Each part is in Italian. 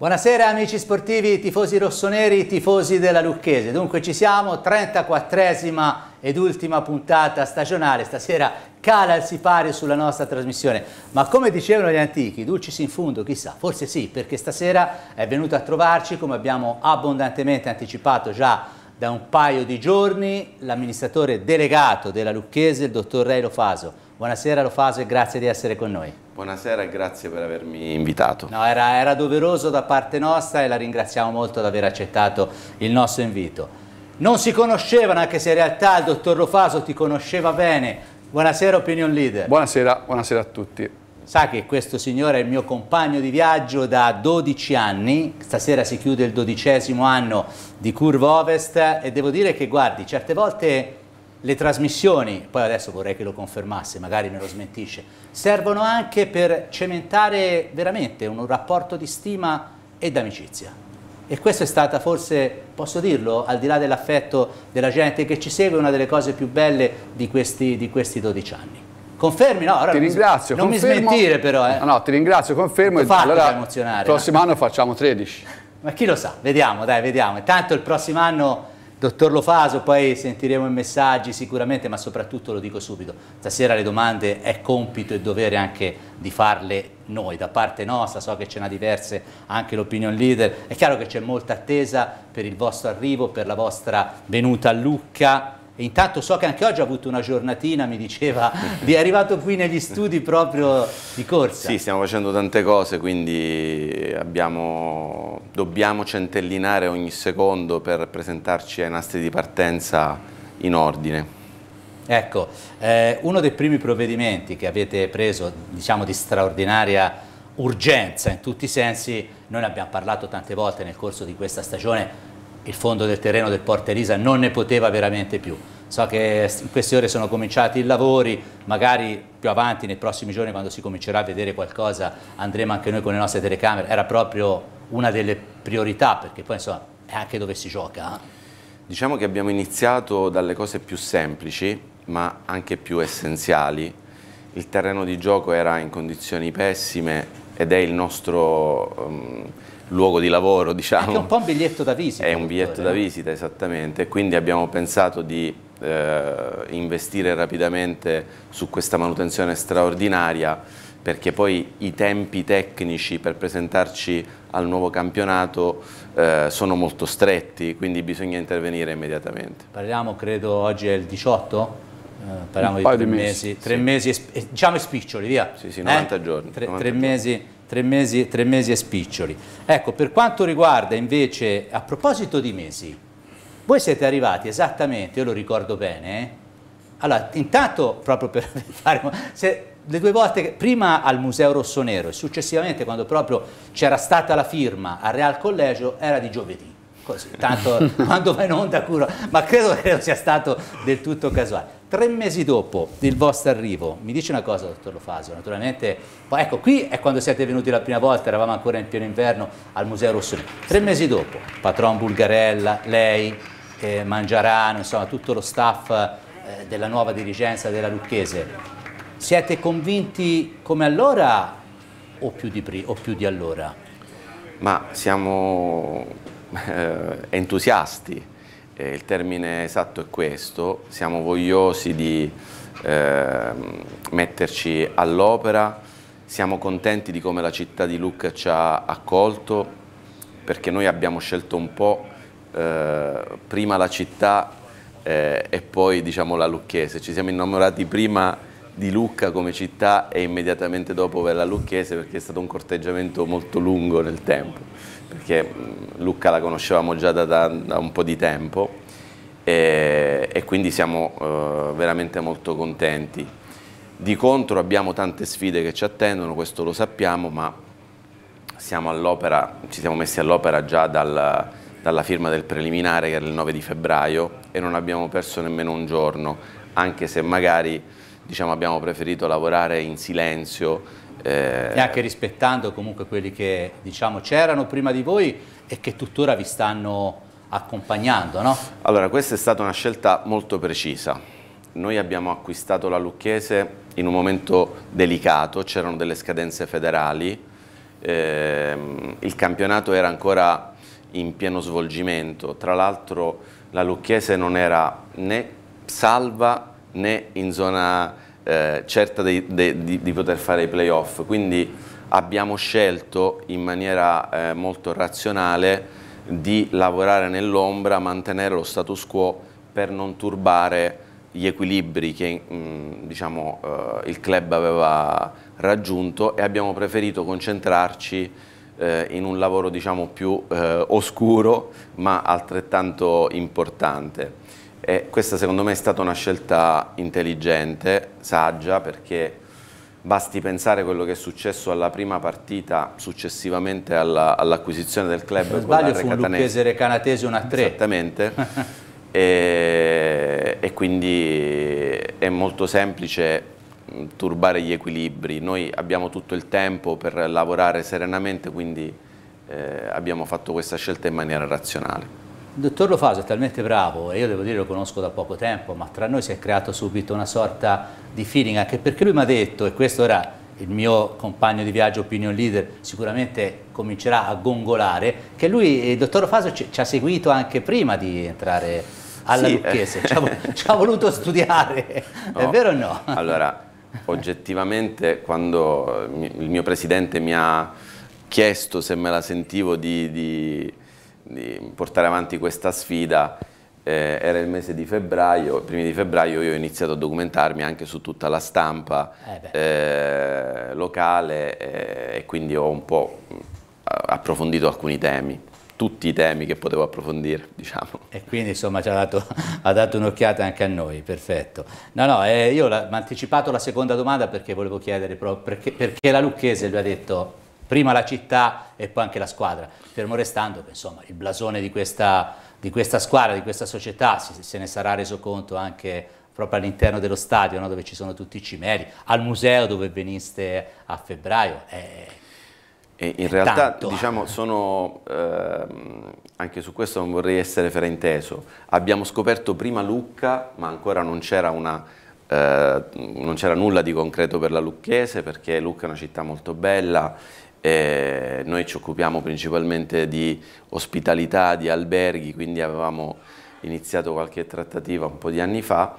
Buonasera amici sportivi, tifosi rossoneri, tifosi della Lucchese. Dunque ci siamo, 34esima ed ultima puntata stagionale. Stasera cala il sipario sulla nostra trasmissione. Ma come dicevano gli antichi, dulcis in fundo, chissà, forse sì, perché stasera è venuto a trovarci, come abbiamo abbondantemente anticipato già da un paio di giorni, l'amministratore delegato della Lucchese, il dottor Reilo Faso. Buonasera Lofaso e grazie di essere con noi. Buonasera e grazie per avermi invitato. No, era, era doveroso da parte nostra e la ringraziamo molto di aver accettato il nostro invito. Non si conoscevano, anche se in realtà il dottor Lofaso ti conosceva bene. Buonasera Opinion Leader. Buonasera, buonasera a tutti. Sa che questo signore è il mio compagno di viaggio da 12 anni, stasera si chiude il dodicesimo anno di Curva Ovest e devo dire che guardi, certe volte le trasmissioni, poi adesso vorrei che lo confermasse, magari me lo smentisce, servono anche per cementare veramente un rapporto di stima e d'amicizia. E questa è stata forse, posso dirlo, al di là dell'affetto della gente che ci segue, una delle cose più belle di questi, di questi 12 anni. Confermi? No, allora ti ringrazio. Non confermo, mi smentire però. Eh. No, no, ti ringrazio, confermo. Fatti allora, emozionare. Il prossimo no? anno facciamo 13. Ma chi lo sa, vediamo, dai, vediamo. Intanto il prossimo anno Dottor Lofaso, poi sentiremo i messaggi sicuramente, ma soprattutto lo dico subito, stasera le domande è compito e dovere anche di farle noi, da parte nostra, so che ce n'ha diverse anche l'opinion leader, è chiaro che c'è molta attesa per il vostro arrivo, per la vostra venuta a Lucca, e intanto so che anche oggi ha avuto una giornatina, mi diceva, è arrivato qui negli studi proprio di corsa. Sì, stiamo facendo tante cose, quindi abbiamo, dobbiamo centellinare ogni secondo per presentarci ai nastri di partenza in ordine. Ecco, eh, uno dei primi provvedimenti che avete preso, diciamo di straordinaria urgenza in tutti i sensi, noi ne abbiamo parlato tante volte nel corso di questa stagione, il fondo del terreno del Porta Elisa non ne poteva veramente più. So che in queste ore sono cominciati i lavori, magari più avanti nei prossimi giorni quando si comincerà a vedere qualcosa andremo anche noi con le nostre telecamere, era proprio una delle priorità perché poi insomma è anche dove si gioca. Eh. Diciamo che abbiamo iniziato dalle cose più semplici ma anche più essenziali. Il terreno di gioco era in condizioni pessime ed è il nostro... Um, luogo di lavoro, diciamo. Che È un po' un biglietto da visita. È un biglietto da visita, esattamente. Quindi abbiamo pensato di eh, investire rapidamente su questa manutenzione straordinaria perché poi i tempi tecnici per presentarci al nuovo campionato eh, sono molto stretti, quindi bisogna intervenire immediatamente. Parliamo, credo, oggi è il 18? Eh, parliamo di tre mesi, mesi, tre sì. mesi diciamo spiccioli, via. Sì, sì, 90 eh? giorni. Tre, 90 tre giorni. mesi tre mesi, tre mesi e spiccioli. Ecco, per quanto riguarda invece, a proposito di mesi, voi siete arrivati esattamente, io lo ricordo bene, eh? allora intanto proprio per fare... Se, le due volte, prima al Museo Rossonero e successivamente quando proprio c'era stata la firma al Real Collegio, era di giovedì. Così, tanto quando va in onda curo, ma credo che sia stato del tutto casuale. Tre mesi dopo il vostro arrivo, mi dice una cosa, dottor Lofaso, naturalmente, ecco, qui è quando siete venuti la prima volta, eravamo ancora in pieno inverno al Museo Rossoni. Tre mesi dopo, Patron Bulgarella, lei, eh, Mangiarano, insomma, tutto lo staff eh, della nuova dirigenza della Lucchese, siete convinti come allora o più di, o più di allora? Ma siamo eh, entusiasti eh, il termine esatto è questo, siamo vogliosi di eh, metterci all'opera, siamo contenti di come la città di Lucca ci ha accolto, perché noi abbiamo scelto un po' eh, prima la città eh, e poi diciamo, la lucchese, ci siamo innamorati prima di Lucca come città e immediatamente dopo per la lucchese perché è stato un corteggiamento molto lungo nel tempo perché mm, Lucca la conoscevamo già da, da, da un po' di tempo e, e quindi siamo eh, veramente molto contenti. Di contro abbiamo tante sfide che ci attendono, questo lo sappiamo, ma siamo ci siamo messi all'opera già dal, dalla firma del preliminare che era il 9 di febbraio e non abbiamo perso nemmeno un giorno, anche se magari diciamo, abbiamo preferito lavorare in silenzio eh, e anche rispettando comunque quelli che diciamo c'erano prima di voi e che tuttora vi stanno accompagnando, no? Allora, questa è stata una scelta molto precisa. Noi abbiamo acquistato la Lucchese in un momento delicato, c'erano delle scadenze federali, ehm, il campionato era ancora in pieno svolgimento, tra l'altro la Lucchese non era né salva né in zona eh, certa di, di, di, poter fare i playoff, quindi abbiamo scelto in maniera eh, molto razionale di lavorare nell'ombra, mantenere lo status quo per non turbare gli equilibri che mh, mm, diciamo, eh, il club aveva raggiunto e abbiamo preferito concentrarci eh, in un lavoro diciamo, più eh, oscuro ma altrettanto importante. E questa secondo me è stata una scelta intelligente, saggia, perché basti pensare quello che è successo alla prima partita successivamente all'acquisizione all del club. Se non sbaglio fu un lucchese recanatese 1 a 3. Esattamente. e, e quindi è molto semplice mm, turbare gli equilibri. Noi abbiamo tutto il tempo per lavorare serenamente, quindi eh, abbiamo fatto questa scelta in maniera razionale. Il dottor Lofaso è talmente bravo, e io devo dire lo conosco da poco tempo, ma tra noi si è creato subito una sorta di feeling, anche perché lui mi ha detto, e questo era il mio compagno di viaggio opinion leader sicuramente comincerà a gongolare, che lui, il eh, dottor Lofaso, ci, ci ha seguito anche prima di entrare alla sì. Eh. Lucchese, ci ha, ci ha voluto studiare, no. è vero o no? Allora, oggettivamente quando eh, il mio presidente mi ha chiesto se me la sentivo di, di di portare avanti questa sfida eh, era il mese di febbraio, primi di febbraio io ho iniziato a documentarmi anche su tutta la stampa eh eh, locale eh, e quindi ho un po' approfondito alcuni temi tutti i temi che potevo approfondire, diciamo. E quindi insomma ci ha dato, dato un'occhiata anche a noi, perfetto. No, no, eh, io ho anticipato la seconda domanda perché volevo chiedere proprio perché, perché la Lucchese lui ha detto prima la città e poi anche la squadra, fermo restando che insomma, il blasone di questa, di questa, squadra, di questa società, se, se ne sarà reso conto anche proprio all'interno dello stadio no? dove ci sono tutti i cimeli, al museo dove veniste a febbraio. È, e in è realtà tanto. diciamo sono, eh, anche su questo non vorrei essere frainteso, abbiamo scoperto prima Lucca ma ancora non c'era una... Eh, non c'era nulla di concreto per la Lucchese perché Lucca è una città molto bella, eh, noi ci occupiamo principalmente di ospitalità, di alberghi, quindi avevamo iniziato qualche trattativa un po' di anni fa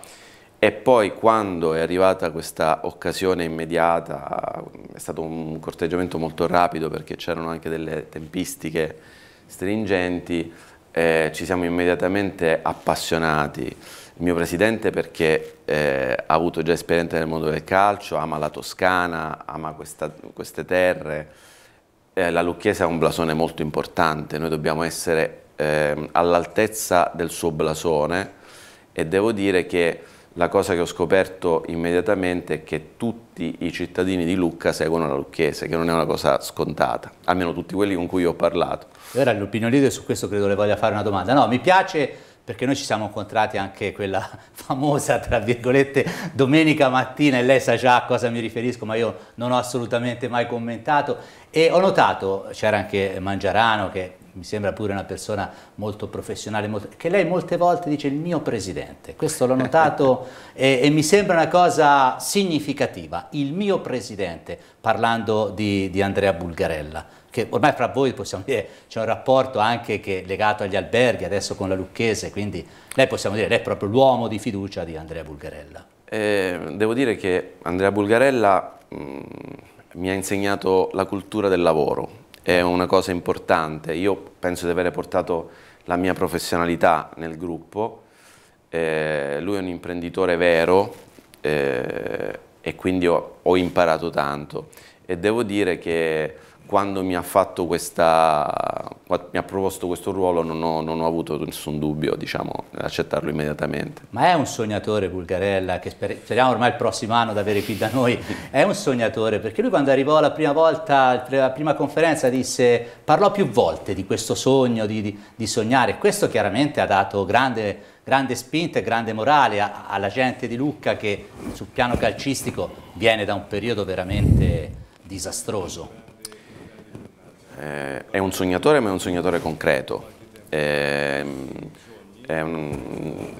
e poi quando è arrivata questa occasione immediata, è stato un corteggiamento molto rapido perché c'erano anche delle tempistiche stringenti, eh, ci siamo immediatamente appassionati. Il mio presidente perché eh, ha avuto già esperienza nel mondo del calcio, ama la Toscana, ama questa, queste terre, eh, la Lucchese ha un blasone molto importante, noi dobbiamo essere eh, all'altezza del suo blasone e devo dire che la cosa che ho scoperto immediatamente è che tutti i cittadini di Lucca seguono la Lucchese, che non è una cosa scontata, almeno tutti quelli con cui ho parlato. E ora l'opinion leader su questo credo le voglia fare una domanda. No, mi piace perché noi ci siamo incontrati anche quella famosa, tra virgolette, domenica mattina e lei sa già a cosa mi riferisco, ma io non ho assolutamente mai commentato e ho notato, c'era anche Mangiarano che mi sembra pure una persona molto professionale, molto, che lei molte volte dice il mio presidente, questo l'ho notato e, e, mi sembra una cosa significativa, il mio presidente, parlando di, di Andrea Bulgarella che ormai fra voi possiamo dire c'è un rapporto anche che legato agli alberghi, adesso con la Lucchese, quindi lei possiamo dire lei è proprio l'uomo di fiducia di Andrea Bulgarella. Eh, devo dire che Andrea Bulgarella mh, mm, mi ha insegnato la cultura del lavoro, è una cosa importante, io penso di avere portato la mia professionalità nel gruppo, eh, lui è un imprenditore vero eh, e quindi ho, ho imparato tanto e devo dire che quando mi ha, questa, mi ha proposto questo ruolo non ho, non ho avuto nessun dubbio, diciamo, accettarlo immediatamente. Ma è un sognatore Bulgarella, che speriamo ormai il prossimo anno di avere qui da noi, è un sognatore, perché lui quando arrivò la prima volta, alla prima conferenza, disse, parlò più volte di questo sogno, di, di, di sognare, questo chiaramente ha dato grande, grande spinta e grande morale a, alla gente di Lucca che sul piano calcistico viene da un periodo veramente disastroso eh, è un sognatore ma è un sognatore concreto. Eh, un,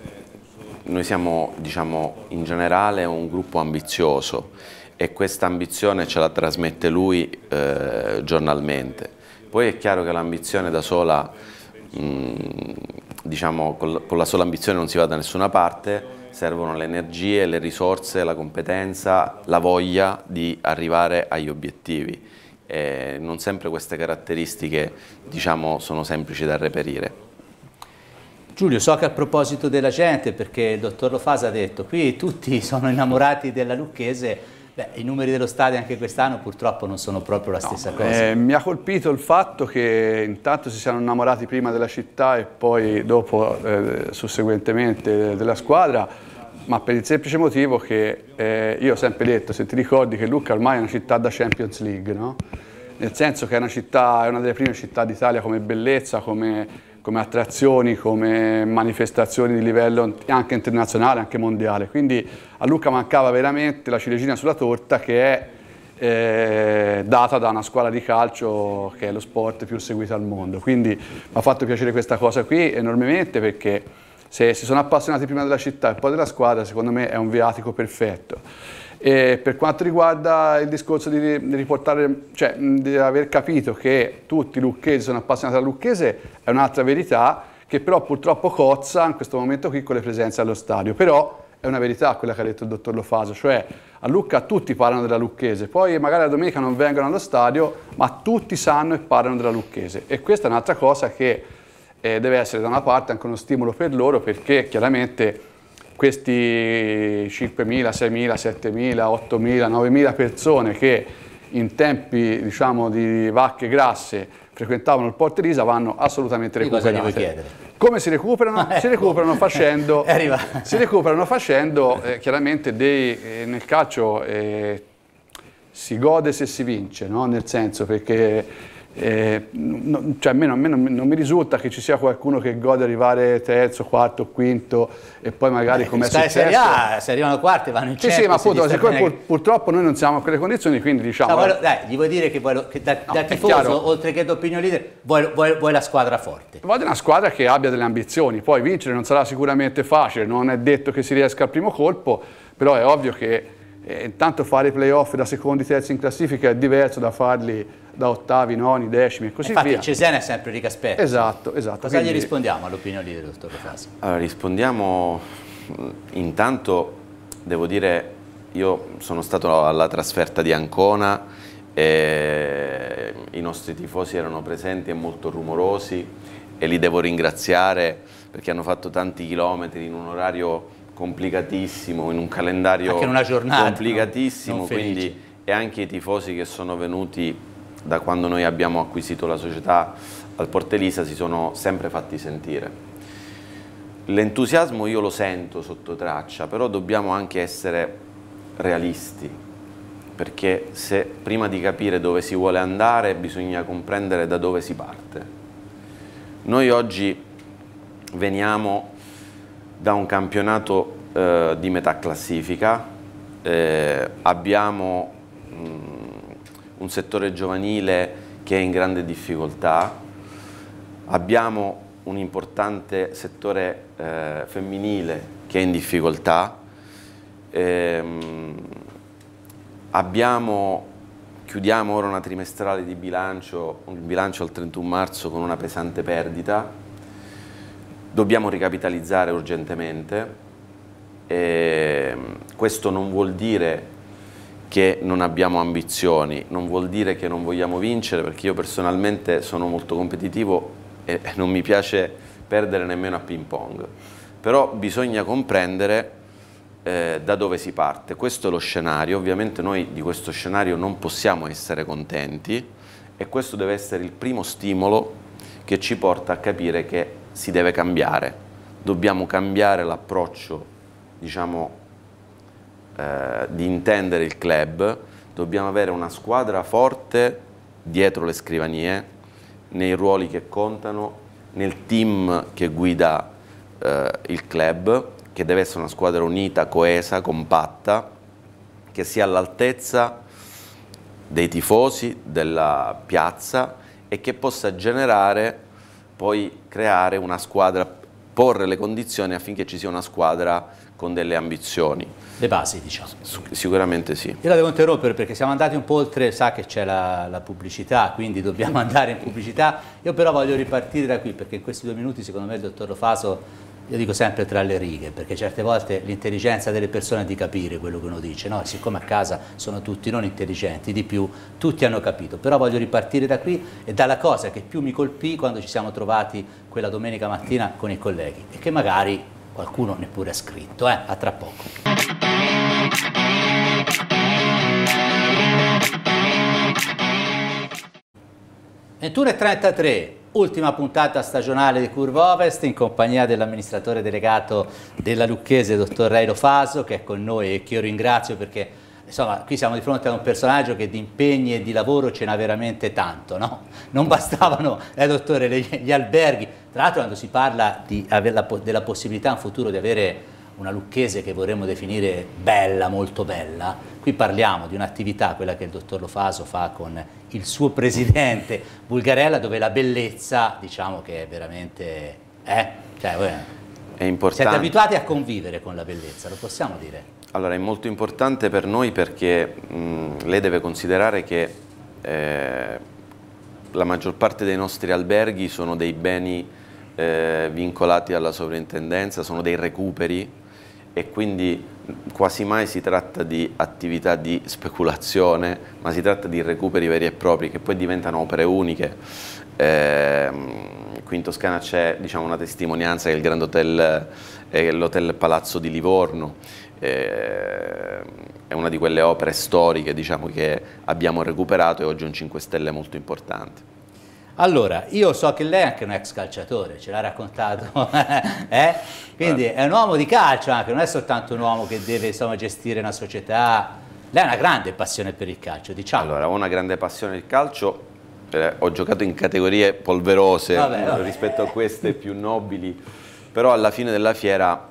noi siamo diciamo, in generale un gruppo ambizioso e questa ambizione ce la trasmette lui eh, giornalmente. Poi è chiaro che l'ambizione da sola, mh, mm, diciamo, col, con la sola ambizione non si va da nessuna parte, servono le energie, le risorse, la competenza, la voglia di arrivare agli obiettivi eh, non sempre queste caratteristiche diciamo, sono semplici da reperire. Giulio, so che a proposito della gente, perché il dottor Lofasa ha detto qui tutti sono innamorati della Lucchese, Beh, i numeri dello stadio anche quest'anno purtroppo non sono proprio la stessa no, cosa. Eh, mi ha colpito il fatto che intanto si siano innamorati prima della città e poi dopo eh, susseguentemente della squadra ma per il semplice motivo che eh, io ho sempre detto, se ti ricordi che Lucca ormai è una città da Champions League, no? nel senso che è una, città, è una delle prime città d'Italia come bellezza, come, come, attrazioni, come manifestazioni di livello anche internazionale, anche mondiale. Quindi a Lucca mancava veramente la ciliegina sulla torta che è eh, data da una squadra di calcio che è lo sport più seguito al mondo. Quindi mi ha fatto piacere questa cosa qui enormemente perché se si sono appassionati prima della città e poi della squadra, secondo me è un viatico perfetto. E per quanto riguarda il discorso di, riportare, cioè di aver capito che tutti i lucchesi sono appassionati alla lucchese, è un'altra verità che però purtroppo cozza in questo momento qui con le presenze allo stadio. Però è una verità quella che ha detto il dottor Lofaso, cioè a Lucca tutti parlano della Lucchese, poi magari la domenica non vengono allo stadio, ma tutti sanno e parlano della Lucchese. E questa è un'altra cosa che eh, deve essere da una parte anche uno stimolo per loro perché chiaramente questi 5.000, 6.000, 7.000, 8.000, 9.000 persone che in tempi diciamo, di vacche grasse frequentavano il Porto Elisa vanno assolutamente recuperate. Come si recuperano? si, recuperano facendo, si recuperano facendo, eh, chiaramente dei, eh, nel calcio eh, si gode se si vince, no? nel senso perché eh, no, cioè, a me, non, a me non, non, mi risulta che ci sia qualcuno che gode arrivare terzo, quarto, quinto e poi magari come è successo Serie A, ah, se arrivano quarti vanno in sì, sì, ma appunto, siccome pur, purtroppo noi non siamo a quelle condizioni quindi diciamo no, eh, dai, gli vuoi dire che, vuoi, che da, no, da tifoso oltre che da opinion leader vuoi, vuoi, vuoi, la squadra forte voglio una squadra che abbia delle ambizioni poi vincere non sarà sicuramente facile non è detto che si riesca al primo colpo però è ovvio che e tanto fare i playoff da secondi, terzi in classifica è diverso da farli da ottavi, noni, decimi e così Infatti, via. Infatti Cesena è sempre Rica Spezia. Esatto, esatto. Cosa quindi... gli rispondiamo all'opinione del dottor Fasi? Allora, rispondiamo mm, intanto, devo dire, io sono stato alla trasferta di Ancona e i nostri tifosi erano presenti e molto rumorosi e li devo ringraziare perché hanno fatto tanti chilometri in un orario complicatissimo, in un calendario giornata, complicatissimo, no? quindi e anche i tifosi che sono venuti da quando noi abbiamo acquisito la società al Portelisa si sono sempre fatti sentire. L'entusiasmo io lo sento sotto traccia, però dobbiamo anche essere realisti, perché se prima di capire dove si vuole andare bisogna comprendere da dove si parte. Noi oggi veniamo da un campionato eh, di metà classifica, eh, abbiamo mh, mm, un settore giovanile che è in grande difficoltà, abbiamo un importante settore eh, femminile che è in difficoltà, ehm, abbiamo, chiudiamo ora una trimestrale di bilancio, un bilancio al 31 marzo con una pesante perdita, dobbiamo ricapitalizzare urgentemente. E ehm, questo non vuol dire che non abbiamo ambizioni, non vuol dire che non vogliamo vincere, perché io personalmente sono molto competitivo e non mi piace perdere nemmeno a ping pong. Però bisogna comprendere eh, da dove si parte. Questo è lo scenario, ovviamente noi di questo scenario non possiamo essere contenti e questo deve essere il primo stimolo che ci porta a capire che si deve cambiare, dobbiamo cambiare l'approccio, diciamo, eh, di intendere il club, dobbiamo avere una squadra forte dietro le scrivanie, nei ruoli che contano, nel team che guida eh, il club, che deve essere una squadra unita, coesa, compatta, che sia all'altezza dei tifosi, della piazza e che possa generare poi creare una squadra, porre le condizioni affinché ci sia una squadra con delle ambizioni. Le basi, diciamo. Sicuramente sì. Io la devo interrompere perché siamo andati un po' oltre, sa che c'è la, la, pubblicità, quindi dobbiamo andare in pubblicità. Io però voglio ripartire da qui perché in questi due minuti secondo me il dottor Lofaso io dico sempre tra le righe, perché certe volte l'intelligenza delle persone è di capire quello che uno dice, no? siccome a casa sono tutti non intelligenti, di più, tutti hanno capito, però voglio ripartire da qui e dalla cosa che più mi colpì quando ci siamo trovati quella domenica mattina con i colleghi e che magari qualcuno neppure ha scritto, eh? a tra poco. 21.33, ultima puntata stagionale di Curva Ovest in compagnia dell'amministratore delegato della Lucchese, dottor Reilo Faso, che è con noi e che io ringrazio perché insomma qui siamo di fronte a un personaggio che di impegni e di lavoro ce n'ha veramente tanto, no? Non bastavano, eh dottore, gli alberghi. Tra l'altro quando si parla di, della possibilità in futuro di avere una lucchese che vorremmo definire bella, molto bella, qui parliamo di un'attività, quella che il dottor Lofaso fa con il suo presidente Bulgarella, dove la bellezza diciamo che è veramente... Eh? Cioè, è importante. Siete abituati a convivere con la bellezza, lo possiamo dire? Allora è molto importante per noi perché mh, lei deve considerare che eh, la maggior parte dei nostri alberghi sono dei beni eh, vincolati alla sovrintendenza, sono dei recuperi e quindi quasi mai si tratta di attività di speculazione, ma si tratta di recuperi veri e propri che poi diventano opere uniche. Eh, qui in Toscana c'è diciamo, una testimonianza che è il Grand Hotel, eh, l'Hotel Palazzo di Livorno, eh, è una di quelle opere storiche diciamo, che abbiamo recuperato e oggi è un 5 Stelle molto importante. Allora, io so che lei è anche un ex calciatore, ce l'ha raccontato, eh? quindi è un uomo di calcio anche, non è soltanto un uomo che deve insomma, gestire una società. Lei ha una grande passione per il calcio, diciamo. Allora, ho una grande passione per il calcio, eh, ho giocato in categorie polverose vabbè, vabbè. rispetto a queste più nobili, però alla fine della fiera...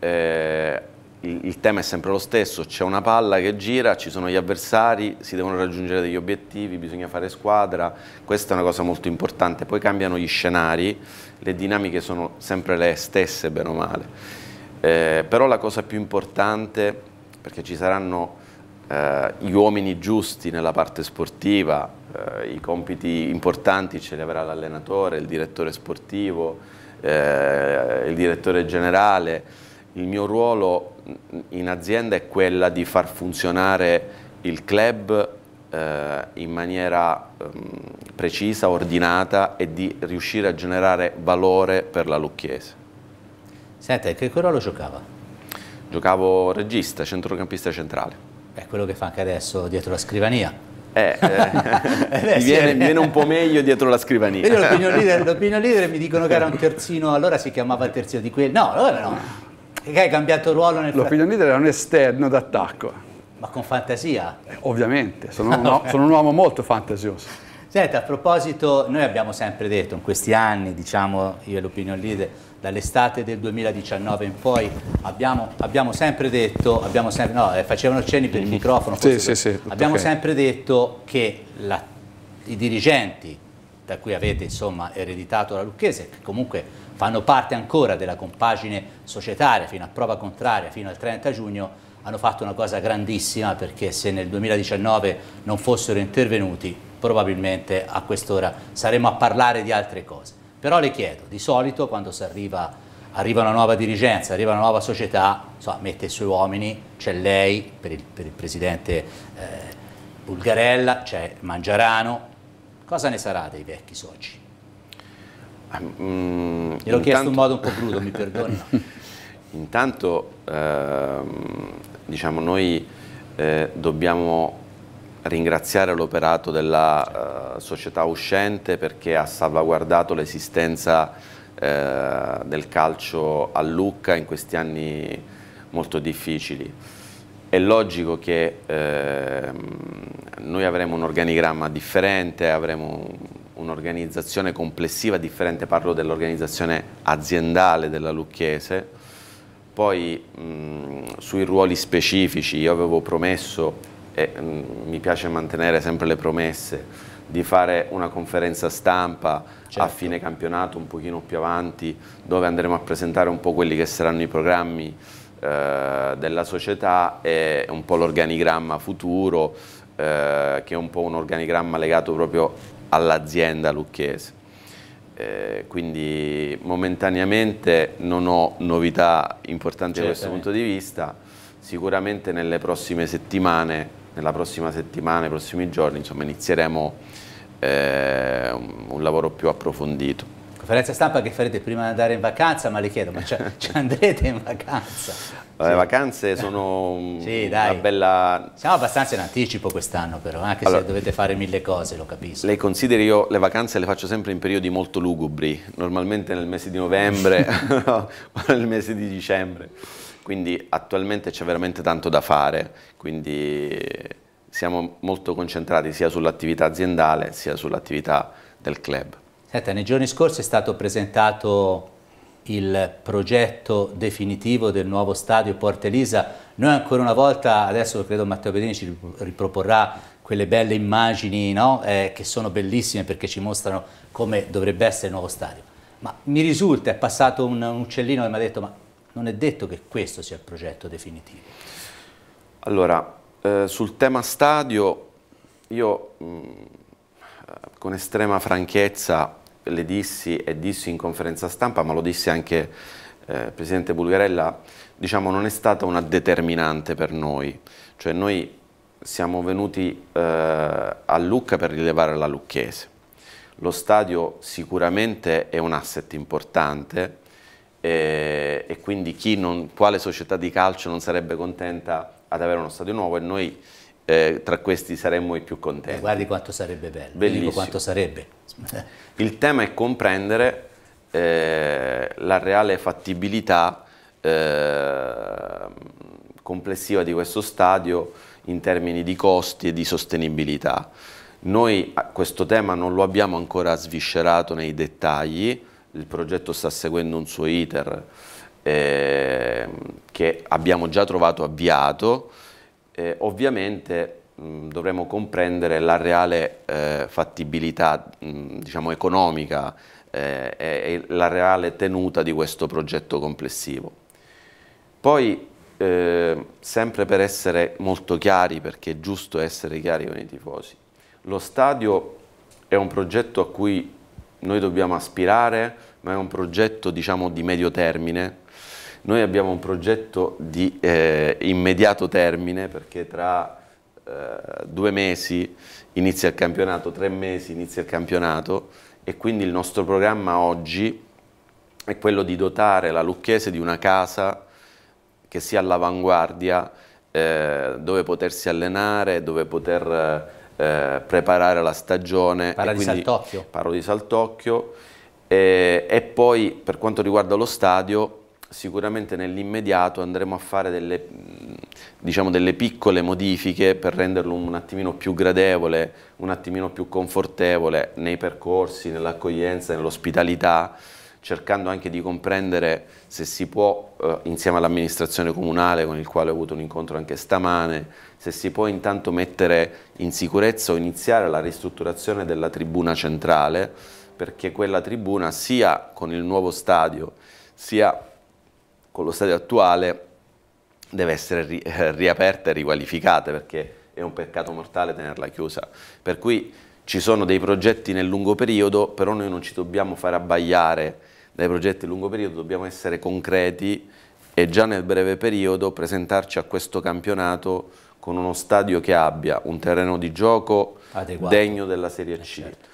Eh, il, tema è sempre lo stesso, c'è una palla che gira, ci sono gli avversari, si devono raggiungere degli obiettivi, bisogna fare squadra, questa è una cosa molto importante, poi cambiano gli scenari, le dinamiche sono sempre le stesse, bene o male, eh, però la cosa più importante, perché ci saranno eh, gli uomini giusti nella parte sportiva, eh, i compiti importanti ce li avrà l'allenatore, il direttore sportivo, eh, il direttore generale, il mio ruolo in azienda è quella di far funzionare il club eh, in maniera ehm, precisa, ordinata e di riuscire a generare valore per la Lucchese. Senta, che ruolo giocava? Giocavo regista, centrocampista centrale. È quello che fa anche adesso dietro la scrivania. Eh, eh, eh viene, viene, un po' meglio dietro la scrivania. L'opinion leader, leader, mi dicono che era un terzino, allora si chiamava terzino di quel... No, allora no, che hai cambiato ruolo nel L'opinion leader era un esterno d'attacco. Ma con fantasia? Eh, ovviamente, sono un, uomo, sono un, uomo molto fantasioso. Senta, a proposito, noi abbiamo sempre detto in questi anni, diciamo io e l'opinion leader, dall'estate del 2019 in poi, abbiamo, abbiamo sempre detto, abbiamo sempre, no, eh, facevano cenni per il mm-hmm. microfono, sì, sì, sì, abbiamo okay. sempre detto che la, i dirigenti da cui avete insomma ereditato la Lucchese, che comunque fanno parte ancora della compagine societaria fino a prova contraria, fino al 30 giugno, hanno fatto una cosa grandissima perché se nel 2019 non fossero intervenuti probabilmente a quest'ora saremmo a parlare di altre cose. Però le chiedo, di solito quando arriva, arriva, una nuova dirigenza, arriva una nuova società, insomma, mette i suoi uomini, c'è lei per il, per il presidente eh, Bulgarella, c'è Mangiarano, cosa ne sarà dei vecchi soci? Ah, mm, Gliel'ho chiesto in modo un po' crudo, mi perdoni. Intanto, ehm, diciamo, noi eh, dobbiamo ringraziare l'operato della eh, società uscente perché ha salvaguardato l'esistenza eh, del calcio a Lucca in questi anni molto difficili. È logico che ehm, noi avremo un organigramma differente, avremo un'organizzazione complessiva differente, parlo dell'organizzazione aziendale della Lucchese, poi mh, sui ruoli specifici io avevo promesso, e mh, mi piace mantenere sempre le promesse, di fare una conferenza stampa certo. a fine campionato, un pochino più avanti, dove andremo a presentare un po' quelli che saranno i programmi eh, della società e un po' l'organigramma futuro, eh, che è un po' un organigramma legato proprio all'azienda lucchese. Eh, quindi momentaneamente non ho novità importanti da questo punto di vista, sicuramente nelle prossime settimane, nella prossima settimana, nei prossimi giorni, insomma, inizieremo eh, un lavoro più approfondito conferenza stampa che farete prima di andare in vacanza, ma le chiedo, ma ci andrete in vacanza? Le eh, sì. vacanze sono sì, una bella... Siamo abbastanza in anticipo quest'anno però, anche allora, se dovete fare mille cose, lo capisco. Lei consideri io le vacanze le faccio sempre in periodi molto lugubri, normalmente nel mese di novembre o nel mese di dicembre, quindi attualmente c'è veramente tanto da fare, quindi siamo molto concentrati sia sull'attività aziendale sia sull'attività del club. Senta, nei giorni scorsi è stato presentato il progetto definitivo del nuovo stadio Porta Elisa. Noi ancora una volta, adesso credo Matteo Bedini ci riproporrà quelle belle immagini no? eh, che sono bellissime perché ci mostrano come dovrebbe essere il nuovo stadio. Ma mi risulta, è passato un, un uccellino che mi ha detto ma non è detto che questo sia il progetto definitivo. Allora, eh, sul tema stadio, io mh, mm, eh, con estrema franchezza le dissi e dissi in conferenza stampa, ma lo disse anche eh, Presidente Bulgarella, diciamo non è stata una determinante per noi, cioè noi siamo venuti eh, a Lucca per rilevare la Lucchese. Lo stadio sicuramente è un asset importante eh, e quindi non, quale società di calcio non sarebbe contenta ad avere uno stadio nuovo e noi eh, tra questi saremmo i più contenti. E eh, guardi quanto sarebbe bello, Bellissimo. quanto sarebbe. Il tema è comprendere eh, la reale fattibilità eh, complessiva di questo stadio in termini di costi e di sostenibilità. Noi questo tema non lo abbiamo ancora sviscerato nei dettagli, il progetto sta seguendo un suo iter eh, che abbiamo già trovato avviato, eh, ovviamente mh, mm, dovremo comprendere la reale eh, fattibilità mh, mm, diciamo, economica eh, e la reale tenuta di questo progetto complessivo. Poi, ehm, sempre per essere molto chiari, perché è giusto essere chiari con i tifosi, lo stadio è un progetto a cui noi dobbiamo aspirare, ma è un progetto diciamo, di medio termine, noi abbiamo un progetto di eh, immediato termine perché tra eh, due mesi inizia il campionato, tre mesi inizia il campionato e quindi il nostro programma oggi è quello di dotare la Lucchese di una casa che sia all'avanguardia, eh, dove potersi allenare, dove poter eh, preparare la stagione. Parlo di Saltocchio. Parlo di Saltocchio. Eh, e poi per quanto riguarda lo stadio, sicuramente nell'immediato andremo a fare delle, mm, diciamo, delle, piccole modifiche per renderlo un attimino più gradevole, un attimino più confortevole nei percorsi, nell'accoglienza, nell'ospitalità, cercando anche di comprendere se si può, eh, insieme all'amministrazione comunale con il quale ho avuto un incontro anche stamane, se si può intanto mettere in sicurezza o iniziare la ristrutturazione della tribuna centrale, perché quella tribuna sia con il nuovo stadio, sia con lo stadio attuale deve essere ri eh, riaperta e riqualificata perché è un peccato mortale tenerla chiusa. Per cui ci sono dei progetti nel lungo periodo, però noi non ci dobbiamo far abbagliare dai progetti a lungo periodo, dobbiamo essere concreti e già nel breve periodo presentarci a questo campionato con uno stadio che abbia un terreno di gioco Adeguato. degno della Serie eh, C, eh, certo.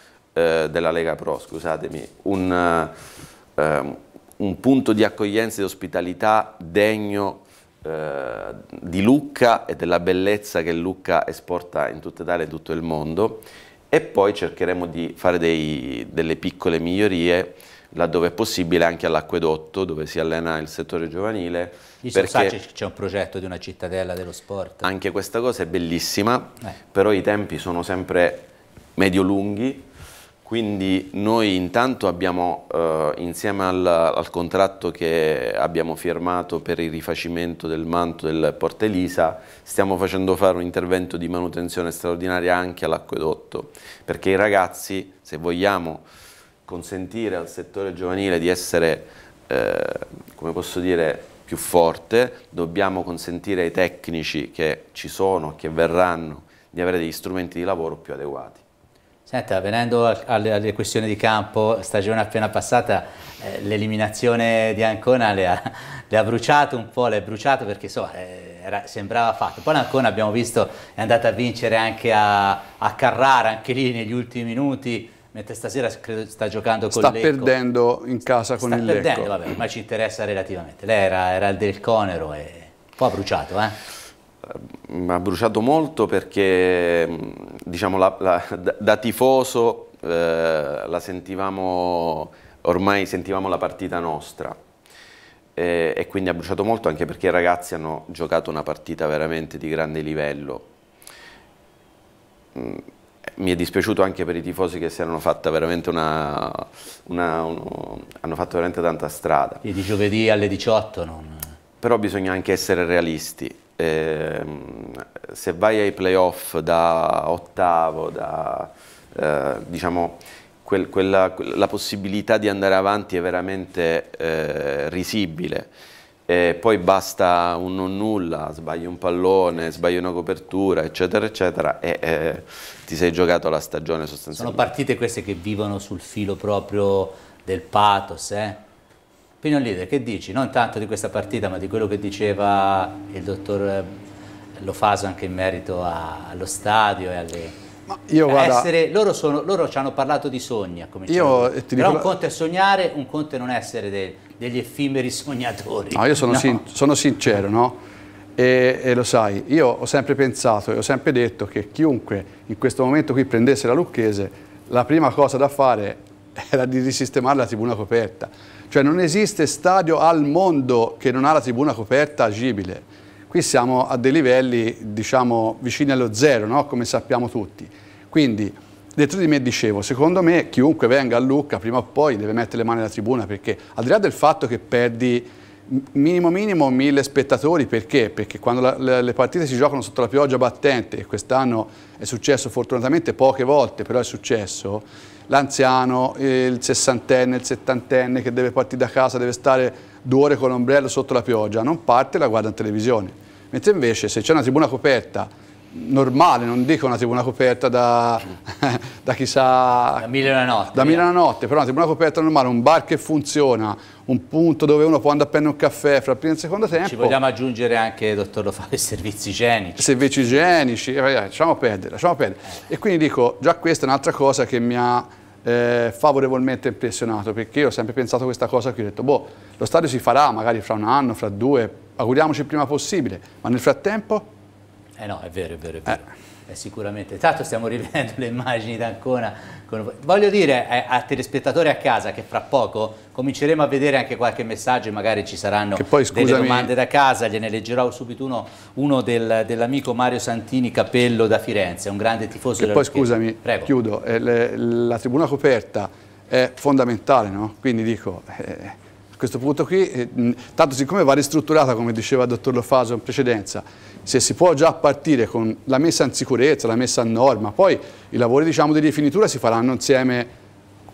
eh, della Lega Pro, scusatemi, un, eh, ehm, un punto di accoglienza e ospitalità degno eh, di Lucca e della bellezza che Lucca esporta in tutta Italia e tutto il mondo e poi cercheremo di fare dei, delle piccole migliorie laddove è possibile anche all'acquedotto dove si allena il settore giovanile. Lì c'è un progetto di una cittadella dello sport. Anche questa cosa è bellissima, eh. però i tempi sono sempre medio-lunghi quindi noi intanto abbiamo, eh, insieme al, al, contratto che abbiamo firmato per il rifacimento del manto del Porta Elisa, stiamo facendo fare un intervento di manutenzione straordinaria anche all'acquedotto, perché i ragazzi, se vogliamo consentire al settore giovanile di essere, eh, come posso dire, più forte, dobbiamo consentire ai tecnici che ci sono, che verranno, di avere degli strumenti di lavoro più adeguati. Senta, venendo alle, alle questioni di campo, stagione appena passata, eh, l'eliminazione di Ancona le ha, le ha, bruciato un po', le ha bruciato perché so, eh, era, sembrava fatto. Poi l'Ancona abbiamo visto è andata a vincere anche a, a Carrara, anche lì negli ultimi minuti, mentre stasera credo, sta giocando con sta il Lecco. Sta perdendo in casa con sta il perdendo, Lecco. Sta perdendo, vabbè, ma ci interessa relativamente. Lei era, era il del Conero e un po' bruciato, eh? mi ehm, ha bruciato molto perché diciamo, la, la, da, tifoso eh, la sentivamo, ormai sentivamo la partita nostra eh, e quindi ha bruciato molto anche perché i ragazzi hanno giocato una partita veramente di grande livello. Mi è dispiaciuto anche per i tifosi che si erano fatta veramente una, una uno, hanno fatto veramente tanta strada. E di giovedì alle 18 non... Però bisogna anche essere realisti eh, se vai ai playoff da ottavo, da, eh, diciamo, quel, quella, la possibilità di andare avanti è veramente eh, risibile. E poi basta un non nulla, sbagli un pallone, sbagli una copertura, eccetera, eccetera, e eh, ti sei giocato la stagione sostanzialmente. Sono partite queste che vivono sul filo proprio del pathos, eh? Pignon Leader, che dici? Non tanto di questa partita, ma di quello che diceva il dottor eh, Lofaso anche in merito a, allo stadio e alle... Guarda, essere, loro, sono, loro, ci hanno parlato di sogni a cominciare. Io, ti Però dico, un conto è sognare, un conto è non essere de, degli effimeri sognatori. No, io sono, no. Sin, sono sincero, no? E, e, lo sai, io ho sempre pensato e ho sempre detto che chiunque in questo momento qui prendesse la Lucchese, la prima cosa da fare era di risistemare la tribuna coperta cioè non esiste stadio al mondo che non ha la tribuna coperta agibile. Qui siamo a dei livelli, diciamo, vicini allo zero, no? come sappiamo tutti. Quindi, dentro di me dicevo, secondo me chiunque venga a Lucca, prima o poi deve mettere le mani alla tribuna, perché al di là del fatto che perdi minimo minimo mille spettatori perché? Perché quando la, le, le, partite si giocano sotto la pioggia battente, e quest'anno è successo fortunatamente poche volte, però è successo, l'anziano, il sessantenne, il settantenne che deve partire da casa, deve stare due ore con l'ombrello sotto la pioggia, non parte e la guarda in televisione. Mentre invece se c'è una tribuna coperta, normale, non dico una tribuna coperta da, da chissà... Da mille una notte. Da mille e una notte, però una tribuna coperta normale, un bar che funziona, un punto dove uno può andare a prendere un caffè fra il primo e il secondo tempo. Ci vogliamo aggiungere anche, dottor Lo Fabio, servizi igienici. Servizi igienici, eh, lasciamo perdere, lasciamo perdere. E quindi dico, già questa è un'altra cosa che mi ha eh, favorevolmente impressionato, perché io ho sempre pensato questa cosa qui, ho detto, boh, lo stadio si farà magari fra un anno, fra due, auguriamoci il prima possibile, ma nel frattempo... Eh no, è vero, è vero, è vero. Eh eh, sicuramente. Tanto stiamo rivedendo le immagini d'Ancona. Con... Voglio dire eh, a telespettatori a casa che fra poco cominceremo a vedere anche qualche messaggio e magari ci saranno poi, scusami... delle domande da casa, gliene leggerò subito uno, uno del, dell'amico Mario Santini Capello da Firenze, un grande tifoso che della poi scusami, Prego. chiudo, eh, le, la tribuna coperta è fondamentale, no? quindi dico... Eh, a questo punto qui, eh, tanto siccome va ristrutturata, come diceva il dottor Lofaso in precedenza, se si può già partire con la messa in sicurezza, la messa a norma, poi i lavori diciamo, di rifinitura si faranno insieme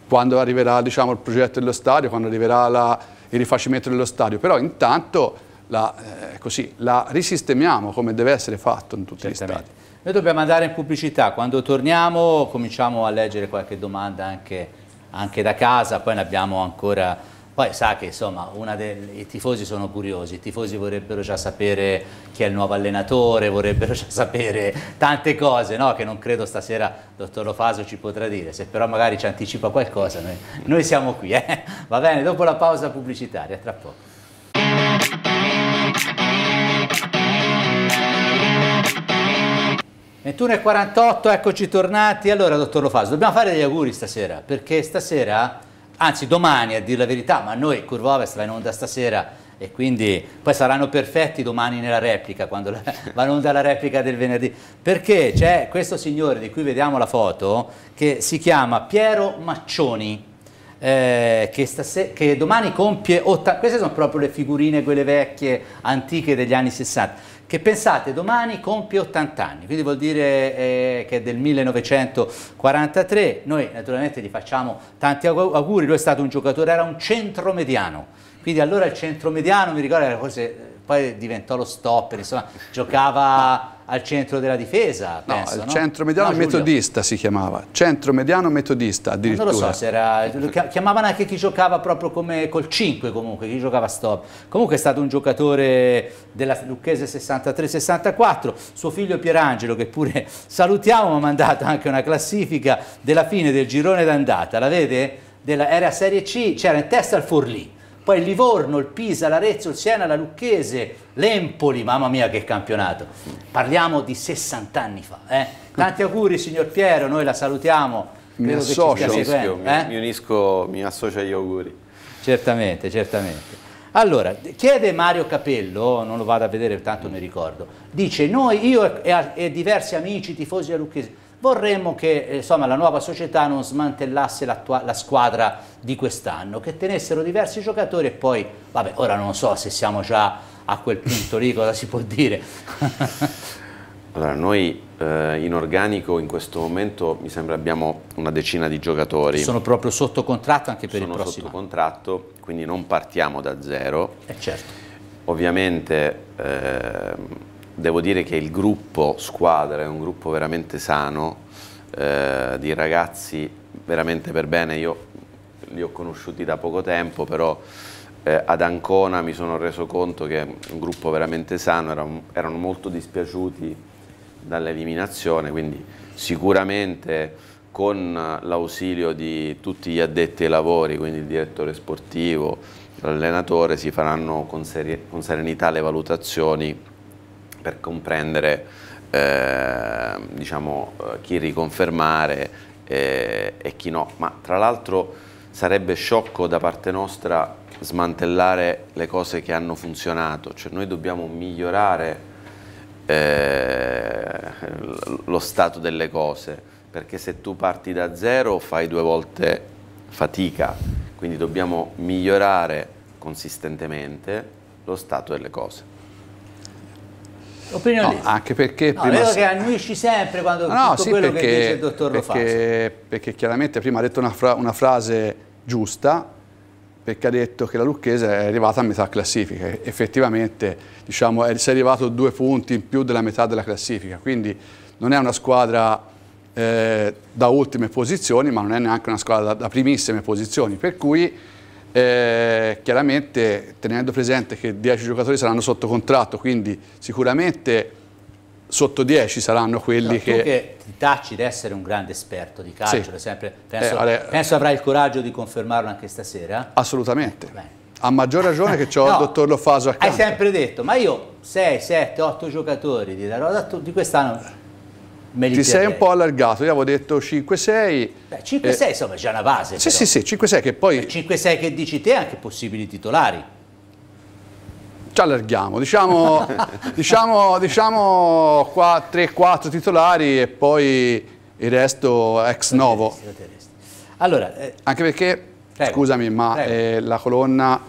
quando arriverà diciamo, il progetto dello stadio, quando arriverà la, il rifacimento dello stadio, però intanto la, eh, così, la risistemiamo come deve essere fatto in tutti gli stati. Noi dobbiamo andare in pubblicità, quando torniamo cominciamo a leggere qualche domanda anche, anche da casa, poi ne abbiamo ancora poi sa che insomma, del, i tifosi sono curiosi, i tifosi vorrebbero già sapere chi è il nuovo allenatore, vorrebbero già sapere tante cose no? che non credo stasera il dottor Lofaso ci potrà dire, se però magari ci anticipa qualcosa noi, noi siamo qui. Eh? Va bene, dopo la pausa pubblicitaria, tra poco. e 48, eccoci tornati. Allora, dottor Lofaso, dobbiamo fare degli auguri stasera, perché stasera anzi domani a dire la verità, ma noi Curva Ovest va in onda stasera e quindi poi saranno perfetti domani nella replica, quando la, va in onda la replica del venerdì, perché c'è questo signore di cui vediamo la foto che si chiama Piero Maccioni, eh, che, che, domani compie 80, queste sono proprio le figurine, quelle vecchie, antiche degli anni 60, che pensate domani compie 80 anni, quindi vuol dire eh, che è del 1943, noi naturalmente gli facciamo tanti auguri, lui è stato un giocatore, era un centromediano, quindi allora il centromediano mi ricordo forse eh, poi diventò lo stopper, insomma giocava al centro della difesa, no, penso, al no? centro mediano no, metodista si chiamava, centro mediano metodista addirittura. Non lo so se era, chiamavano anche chi giocava proprio come col 5 comunque, chi giocava stop. Comunque è stato un giocatore della Lucchese 63-64, suo figlio Pierangelo che pure salutiamo, mi ha mandato anche una classifica della fine del girone d'andata, la vede? Della, era Serie C, c'era in testa il Forlì poi il Livorno, il Pisa, l'Arezzo, il Siena, la Lucchese, l'Empoli, mamma mia che campionato. Parliamo di 60 anni fa. Eh? Tanti auguri signor Piero, noi la salutiamo. Mi associo, seguendo, mi, eh? mi unisco, mi associo agli auguri. Certamente, certamente. Allora, chiede Mario Capello, non lo vado a vedere, tanto mi ricordo, dice, noi, io e, e diversi amici tifosi a Lucchese, vorremmo che eh, insomma, la nuova società non smantellasse la squadra di quest'anno, che tenessero diversi giocatori e poi, vabbè, ora non so se siamo già a quel punto lì, cosa si può dire? allora, noi eh, in organico in questo momento mi sembra abbiamo una decina di giocatori. Sono proprio sotto contratto anche per Sono il prossimo. Sono sotto contratto, quindi non partiamo da zero. Eh certo. Ovviamente... Eh, devo dire che il gruppo squadra è un gruppo veramente sano, eh, di ragazzi veramente per bene, io li ho conosciuti da poco tempo, però eh, ad Ancona mi sono reso conto che è un gruppo veramente sano, erano, erano molto dispiaciuti dall'eliminazione, quindi sicuramente con l'ausilio di tutti gli addetti ai lavori, quindi il direttore sportivo, l'allenatore, si faranno con, con serenità le valutazioni per comprendere eh, diciamo, eh, chi riconfermare eh, e chi no. Ma tra l'altro sarebbe sciocco da parte nostra smantellare le cose che hanno funzionato, cioè noi dobbiamo migliorare eh, lo stato delle cose, perché se tu parti da zero fai due volte fatica, quindi dobbiamo migliorare consistentemente lo stato delle cose. No, anche perché... No, prima... vedo che annuisci sempre quando no, tutto sì, quello perché, che dice il dottor Rofasco. Perché, perché chiaramente prima ha detto una, fra una frase giusta, perché ha detto che la Lucchese è arrivata a metà classifica. Effettivamente, diciamo, è, si è arrivato due punti in più della metà della classifica, quindi non è una squadra eh, da ultime posizioni, ma non è neanche una squadra da, da primissime posizioni, per cui eh, chiaramente tenendo presente che 10 giocatori saranno sotto contratto, quindi sicuramente sotto 10 saranno quelli no, che... Tu che ti tacci di essere un grande esperto di calcio, sì. sempre, penso, eh, ale... penso, avrai il coraggio di confermarlo anche stasera. Assolutamente. Bene. A maggior ragione che ho no, il dottor Lofaso accanto. Hai sempre detto, ma io 6, 7, 8 giocatori di, di quest'anno ti sei un po' allargato, io avevo detto 5-6. 5-6 eh, insomma è già una base. Sì, però. sì, sì, 5-6 che poi... 5-6 che dici te anche possibili titolari. Ci allarghiamo, diciamo, diciamo, diciamo 3-4 titolari e poi il resto ex novo. Allora, eh, anche perché, prego, scusami, ma eh, la colonna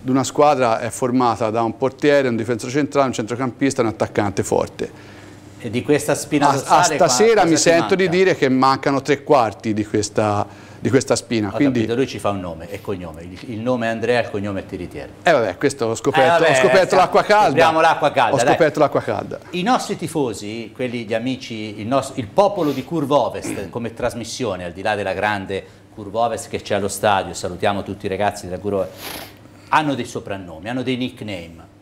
di una squadra è formata da un portiere, un difensore centrale, un centrocampista e un attaccante forte e di questa spina dorsale? A, a stasera mi sento manca? di dire che mancano tre quarti di questa, di questa spina. Ho quindi... Capito, lui ci fa un nome e cognome. Il nome è Andrea, il cognome è Tiritieri. Eh vabbè, questo ho scoperto. Eh, scoperto l'acqua calda. Abbiamo l'acqua calda. Ho scoperto l'acqua calda. I nostri tifosi, quelli gli amici, il, nostro, il popolo di Curvo Ovest come trasmissione, al di là della grande Curvo Ovest che c'è allo stadio, salutiamo tutti i ragazzi della Curvo Ovest, hanno dei soprannomi, hanno dei nickname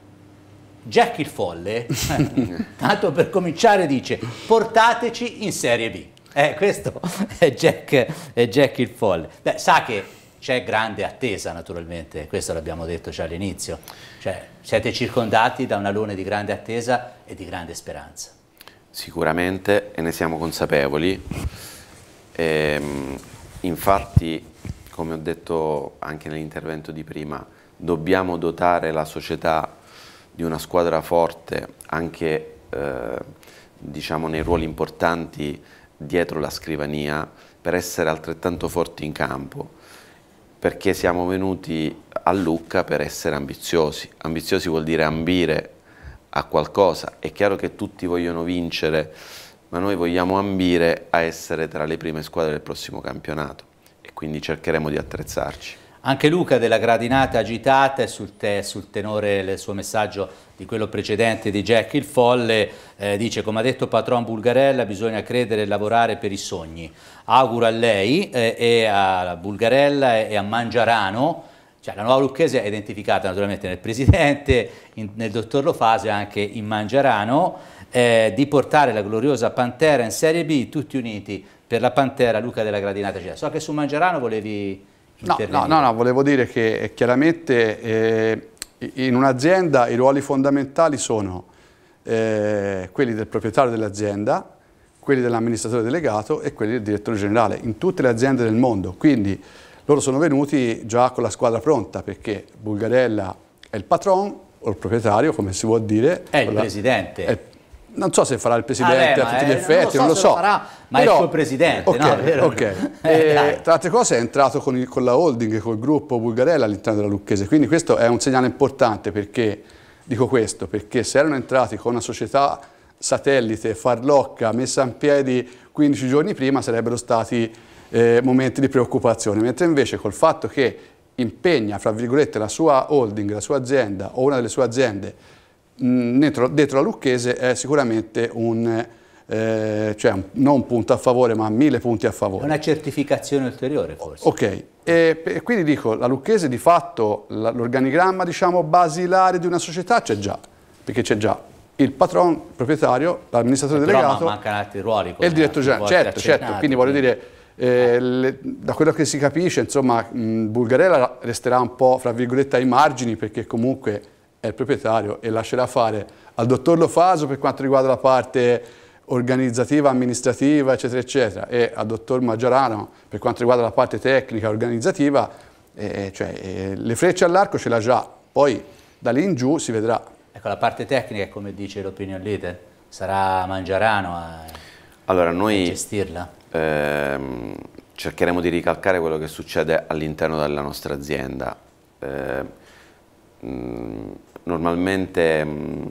Jack il Folle, tanto per cominciare, dice portateci in Serie B. Eh, questo è Jack, è Jack il Folle. Beh, sa che c'è grande attesa naturalmente, questo l'abbiamo detto già all'inizio, cioè, siete circondati da un alone di grande attesa e di grande speranza. Sicuramente e ne siamo consapevoli, e, ehm, infatti come ho detto anche nell'intervento di prima, dobbiamo dotare la società di una squadra forte anche eh, diciamo nei ruoli importanti dietro la scrivania per essere altrettanto forti in campo perché siamo venuti a Lucca per essere ambiziosi. Ambiziosi vuol dire ambire a qualcosa. È chiaro che tutti vogliono vincere, ma noi vogliamo ambire a essere tra le prime squadre del prossimo campionato e quindi cercheremo di attrezzarci. Anche Luca della Gradinata agitata e sul, te, sul tenore del suo messaggio di quello precedente di Jack il Folle eh, dice come ha detto Patron Bulgarella bisogna credere e lavorare per i sogni. Auguro a lei eh, e a Bulgarella e, a Mangiarano cioè, la nuova Lucchese è identificata naturalmente nel presidente, in, nel dottor Lofasio e anche in Mangiarano, eh, di portare la gloriosa Pantera in Serie B, tutti uniti per la Pantera Luca della Gradinata. agitata. so che su Mangiarano volevi No, no, no, no, volevo dire che eh, chiaramente eh, in un'azienda i ruoli fondamentali sono eh, quelli del proprietario dell'azienda, quelli dell'amministratore delegato e quelli del direttore generale, in tutte le aziende del mondo. Quindi loro sono venuti già con la squadra pronta perché Bulgarella è il patron, o il proprietario, come si vuol dire. È il la, presidente. È, non so se farà il presidente ah, beh, a tutti gli eh, effetti, non lo so. Non lo so. Lo Farà, ma Però, è il suo presidente, okay, no? Vero? Okay. eh, eh tra altre cose è entrato con, il, con la holding, col gruppo Bulgarella all'interno della Lucchese, quindi questo è un segnale importante perché, dico questo, perché se erano entrati con una società satellite, farlocca, messa in piedi 15 giorni prima, sarebbero stati eh, momenti di preoccupazione, mentre invece col fatto che impegna, fra virgolette, la sua holding, la sua azienda o una delle sue aziende Mm, dentro, dentro la Lucchese è sicuramente un... Eh, cioè non un punto a favore ma mille punti a favore. Una certificazione ulteriore forse. Ok, e, quindi dico, la Lucchese di fatto, l'organigramma diciamo basilare di una società c'è già, perché c'è già il patron, il proprietario, l'amministratore delegato ma mancano altri ruoli, e il direttore generale, certo, certo, quindi voglio dire, eh, eh, le, da quello che si capisce, insomma, mh, Bulgarella resterà un po', fra virgolette, ai margini perché comunque è il proprietario e lascerà fare al dottor Lofaso per quanto riguarda la parte organizzativa, amministrativa, eccetera, eccetera, e al dottor Maggiorano per quanto riguarda la parte tecnica, organizzativa, eh, cioè, eh, le frecce all'arco ce l'ha già, poi da lì in giù si vedrà. Ecco, la parte tecnica, come dice l'opinion leader, sarà Mangiarano a, allora, noi, gestirla? Ehm, cercheremo di ricalcare quello che succede all'interno della nostra azienda. Eh, mh, normalmente mm,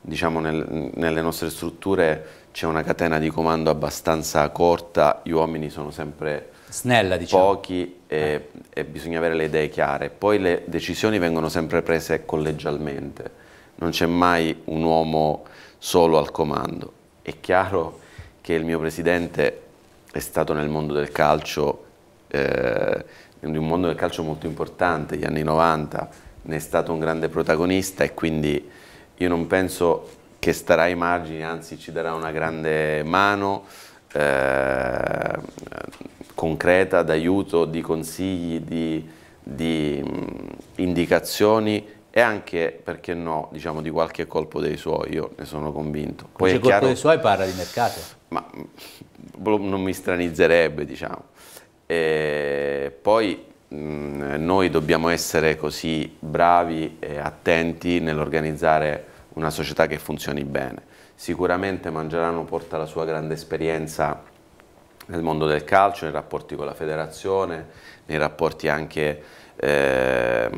diciamo nel, nelle nostre strutture c'è una catena di comando abbastanza corta, gli uomini sono sempre Snella, diciamo. pochi e, eh. e, bisogna avere le idee chiare. Poi le decisioni vengono sempre prese collegialmente, non c'è mai un uomo solo al comando. È chiaro che il mio presidente è stato nel mondo del calcio, eh, in un mondo del calcio molto importante, gli anni 90, ne è stato un grande protagonista e quindi io non penso che starà ai margini, anzi ci darà una grande mano eh, concreta d'aiuto, di consigli, di, di mh, mm, indicazioni e anche, perché no, diciamo di qualche colpo dei suoi, io ne sono convinto. Poi colpo dei suoi parla di mercato. Ma mm, non mi stranizzerebbe, diciamo. E poi Mm, noi dobbiamo essere così bravi e attenti nell'organizzare una società che funzioni bene. Sicuramente Mangiarano porta la sua grande esperienza nel mondo del calcio, nei rapporti con la federazione, nei rapporti anche eh,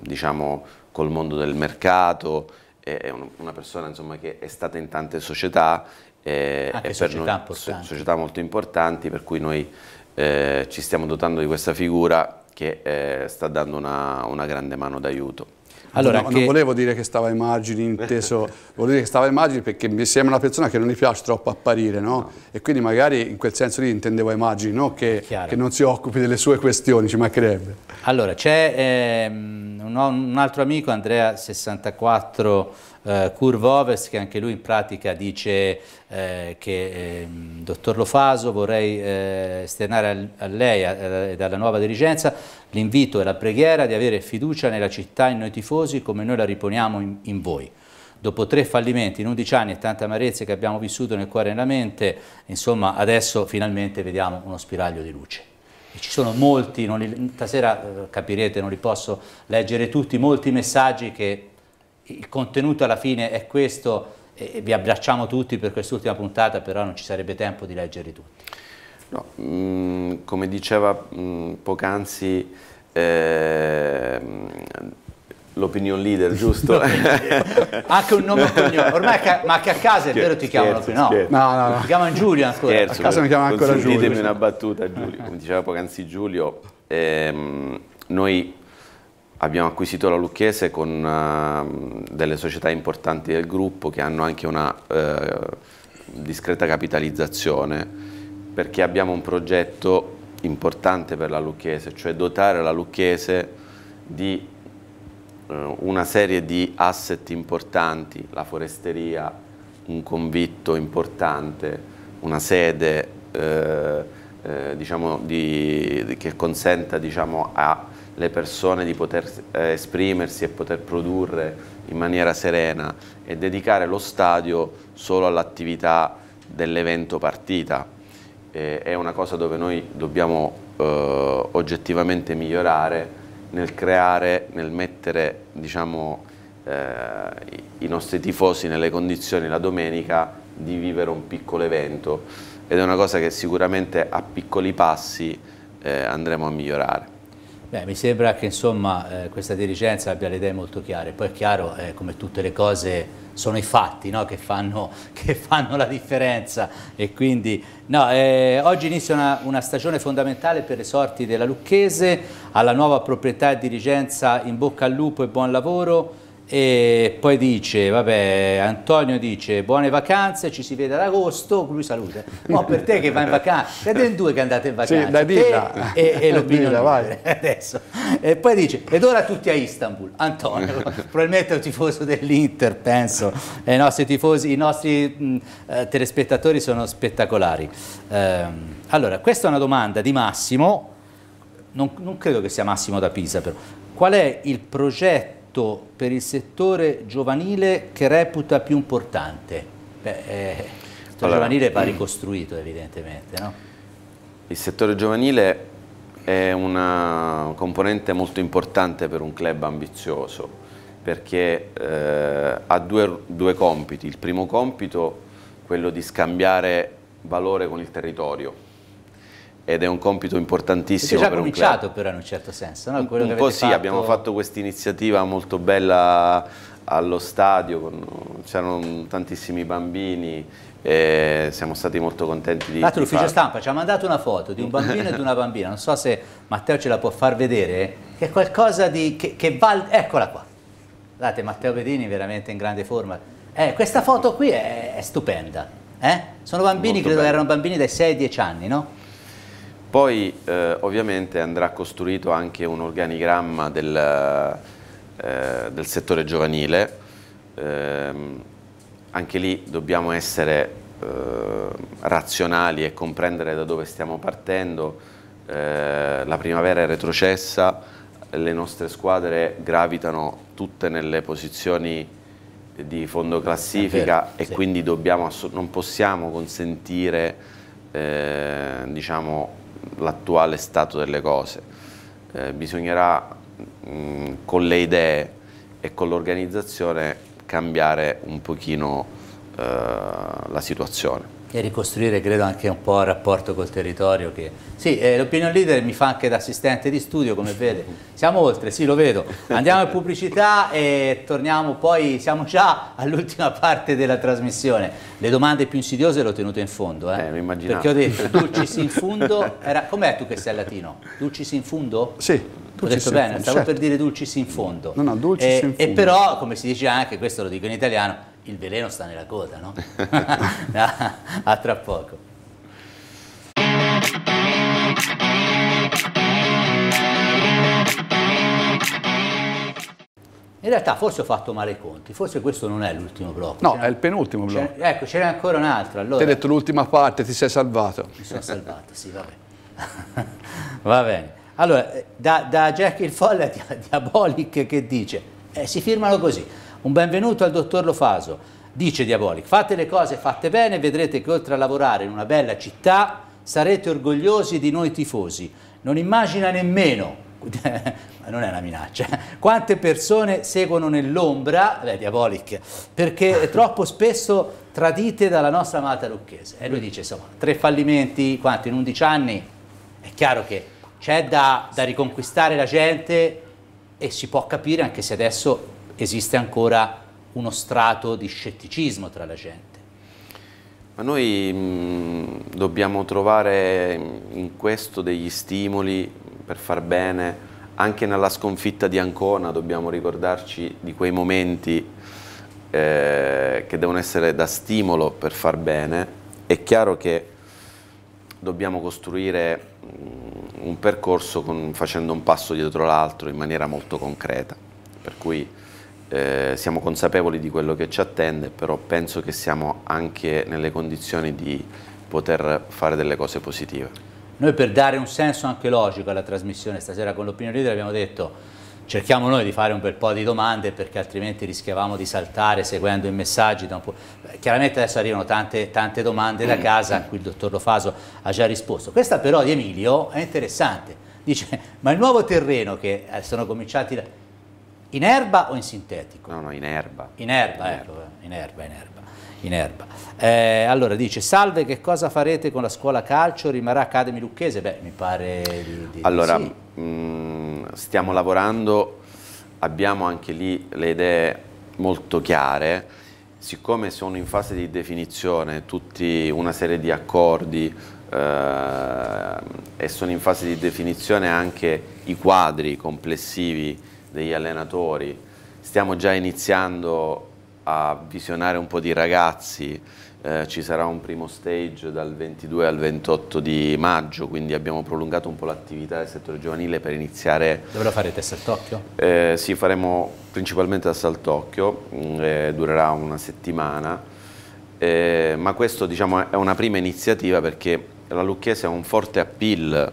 diciamo, col mondo del mercato, è una persona insomma, che è stata in tante società, eh, e società, noi, società molto importanti per cui noi eh, ci stiamo dotando di questa figura che eh, sta dando una, una grande mano d'aiuto. Allora, no, che... Non volevo dire che stava ai margini, inteso, volevo dire che stava ai margini perché mi sembra una persona che non gli piace troppo apparire, no? No. E quindi magari in quel senso lì intendevo ai margini, no? che, che, non si occupi delle sue questioni, ci mancherebbe. Allora, c'è ehm, un, un altro amico, Andrea64, eh, Ovest, che anche lui in pratica dice eh, che eh, dottor Lofaso vorrei eh, esternare a, a lei e alla nuova dirigenza l'invito e la preghiera di avere fiducia nella città e noi tifosi come noi la riponiamo in, in voi dopo tre fallimenti in 11 anni e tante amarezze che abbiamo vissuto nel cuore e nella mente, insomma adesso finalmente vediamo uno spiraglio di luce. E ci sono molti, li, stasera eh, capirete, non li posso leggere tutti, molti messaggi che il contenuto alla fine è questo, e vi abbracciamo tutti per quest'ultima puntata, però non ci sarebbe tempo di leggerli tutti. No, mh, mm, come diceva mh, mm, poc'anzi eh, l'opinion leader, giusto? Anche un nome e ormai ca- ma anche a casa è vero ti chiamano scherzo, no. no, no, no. ti chiamano Giulio ancora. Scherzo, a casa mi chiamano ancora Giulio. Ditemi una battuta Giulio, come diceva poc'anzi Giulio, ehm, noi Abbiamo acquisito la Lucchese con uh, delle società importanti del gruppo che hanno anche una uh, discreta capitalizzazione perché abbiamo un progetto importante per la Lucchese, cioè dotare la Lucchese di uh, una serie di asset importanti, la foresteria, un convitto importante, una sede eh, diciamo, di, che consenta diciamo, a le persone di poter eh, esprimersi e poter produrre in maniera serena e dedicare lo stadio solo all'attività dell'evento partita. Eh, è una cosa dove noi dobbiamo eh, oggettivamente migliorare nel creare, nel mettere diciamo, eh, i nostri tifosi nelle condizioni la domenica di vivere un piccolo evento ed è una cosa che sicuramente a piccoli passi eh, andremo a migliorare. Beh, mi sembra che insomma, eh, questa dirigenza abbia le idee molto chiare, poi è chiaro eh, come tutte le cose sono i fatti no? che, fanno, che, fanno, la differenza e quindi no, eh, oggi inizia una, una, stagione fondamentale per le sorti della Lucchese, alla nuova proprietà e dirigenza in bocca al lupo e buon lavoro, e poi dice, vabbè, Antonio dice, buone vacanze, ci si vede ad agosto, lui saluta. Ma per te che vai in vacanza, ed è in due che andate in vacanza. Sì, da E, e, e adesso. E poi dice, ed ora tutti a Istanbul. Antonio, probabilmente è un tifoso dell'Inter, penso. Eh, I nostri tifosi, i nostri mh, eh, telespettatori sono spettacolari. Ehm, allora, questa è una domanda di Massimo, non, non credo che sia Massimo da Pisa però. Qual è il progetto progetto per il settore giovanile che reputa più importante? Beh, eh, il settore allora, giovanile va mm. ricostruito evidentemente, no? Il settore giovanile è una componente molto importante per un club ambizioso perché eh, ha due, due compiti. Il primo compito è quello di scambiare valore con il territorio ed è un compito importantissimo per un club. È già cominciato però in un certo senso, no? un, un po' sì, fatto... abbiamo fatto questa iniziativa molto bella allo stadio, c'erano tantissimi bambini, siamo stati molto contenti di... L'altro l'ufficio stampa ci ha mandato una foto di un bambino e di una bambina, non so se Matteo ce la può far vedere, che è qualcosa di... che, che val... eccola qua, guardate Matteo Pedini veramente in grande forma, eh, questa foto qui è, è stupenda, eh? sono bambini, molto credo bello. erano bambini dai 6 ai 10 anni, no? Poi eh, ovviamente andrà costruito anche un organigramma del, eh, del settore giovanile, eh, anche lì dobbiamo essere eh, razionali e comprendere da dove stiamo partendo, eh, la primavera è retrocessa, le nostre squadre gravitano tutte nelle posizioni di fondo classifica e sì. quindi dobbiamo, non possiamo consentire eh, diciamo, l'attuale stato delle cose. Eh, bisognerà mh, mm, con le idee e con l'organizzazione cambiare un pochino eh, la situazione. E ricostruire credo anche un po' il rapporto col territorio che... Sì, eh, l'opinion leader mi fa anche da assistente di studio come vede. Siamo oltre, sì lo vedo. Andiamo in pubblicità e torniamo poi, siamo già all'ultima parte della trasmissione. Le domande più insidiose le ho tenute in fondo. Eh, eh Perché ho detto dulcis in fundo, era... com'è tu che sei latino? Dulcis in fundo? Sì. Ho detto bene, stavo certo. per dire dulcis in fondo. No, no, dulcis eh, in fondo. E però, come si dice anche, questo lo dico in italiano, il veleno sta nella coda, no? A tra poco. In realtà forse ho fatto male i conti, forse questo non è l'ultimo blocco. No, è il penultimo blocco. Ecco, n'è ancora un altro. Allora... Ti hai detto l'ultima parte, ti sei salvato. Mi sono salvato, sì, va bene. va bene. Allora, eh, da, da Jack il Folle a Diabolic che dice, eh, si firmano così. Un benvenuto al dottor Lofaso, dice Diabolic, fate le cose fatte bene e vedrete che oltre a lavorare in una bella città sarete orgogliosi di noi tifosi. Non immagina nemmeno ma non è una minaccia, quante persone seguono nell'ombra, beh, Diabolic, perché troppo spesso tradite dalla nostra amata lucchese. E lui dice, insomma, tre fallimenti, quanto, in 11 anni? È chiaro che c'è da, da riconquistare la gente e si può capire anche se adesso esiste ancora uno strato di scetticismo tra la gente. Ma noi mh, mm, dobbiamo trovare in questo degli stimoli per far bene, anche nella sconfitta di Ancona dobbiamo ricordarci di quei momenti eh, che devono essere da stimolo per far bene. È chiaro che dobbiamo costruire mm, un percorso con, facendo un passo dietro l'altro in maniera molto concreta, per cui eh, siamo consapevoli di quello che ci attende, però penso che siamo anche nelle condizioni di poter fare delle cose positive. Noi per dare un senso anche logico alla trasmissione stasera con l'Opinion Leader abbiamo detto cerchiamo noi di fare un bel po' di domande perché altrimenti rischiavamo di saltare seguendo i messaggi. Chiaramente adesso arrivano tante, tante domande da casa a cui il dottor Lofaso ha già risposto. Questa però di Emilio è interessante. Dice, ma il nuovo terreno che eh, sono cominciati... Da in erba o in sintetico? No, no, in erba. In erba, in ecco, erba. in erba, in erba. In erba. Eh, allora dice, salve, che cosa farete con la scuola calcio? Rimarrà Academy Lucchese? Beh, mi pare di... di allora, sì. mh, mm, stiamo lavorando, abbiamo anche lì le idee molto chiare, siccome sono in fase di definizione tutti una serie di accordi, eh, e sono in fase di definizione anche i quadri complessivi degli allenatori, stiamo già iniziando a visionare un po' di ragazzi, eh, ci sarà un primo stage dal 22 al 28 di maggio, quindi abbiamo prolungato un po' l'attività del settore giovanile per iniziare... Dove lo farete? A Saltocchio? Eh, sì, faremo principalmente a Saltocchio, mm, eh, durerà una settimana, eh, ma questo diciamo, è una prima iniziativa perché la Lucchese ha un forte appeal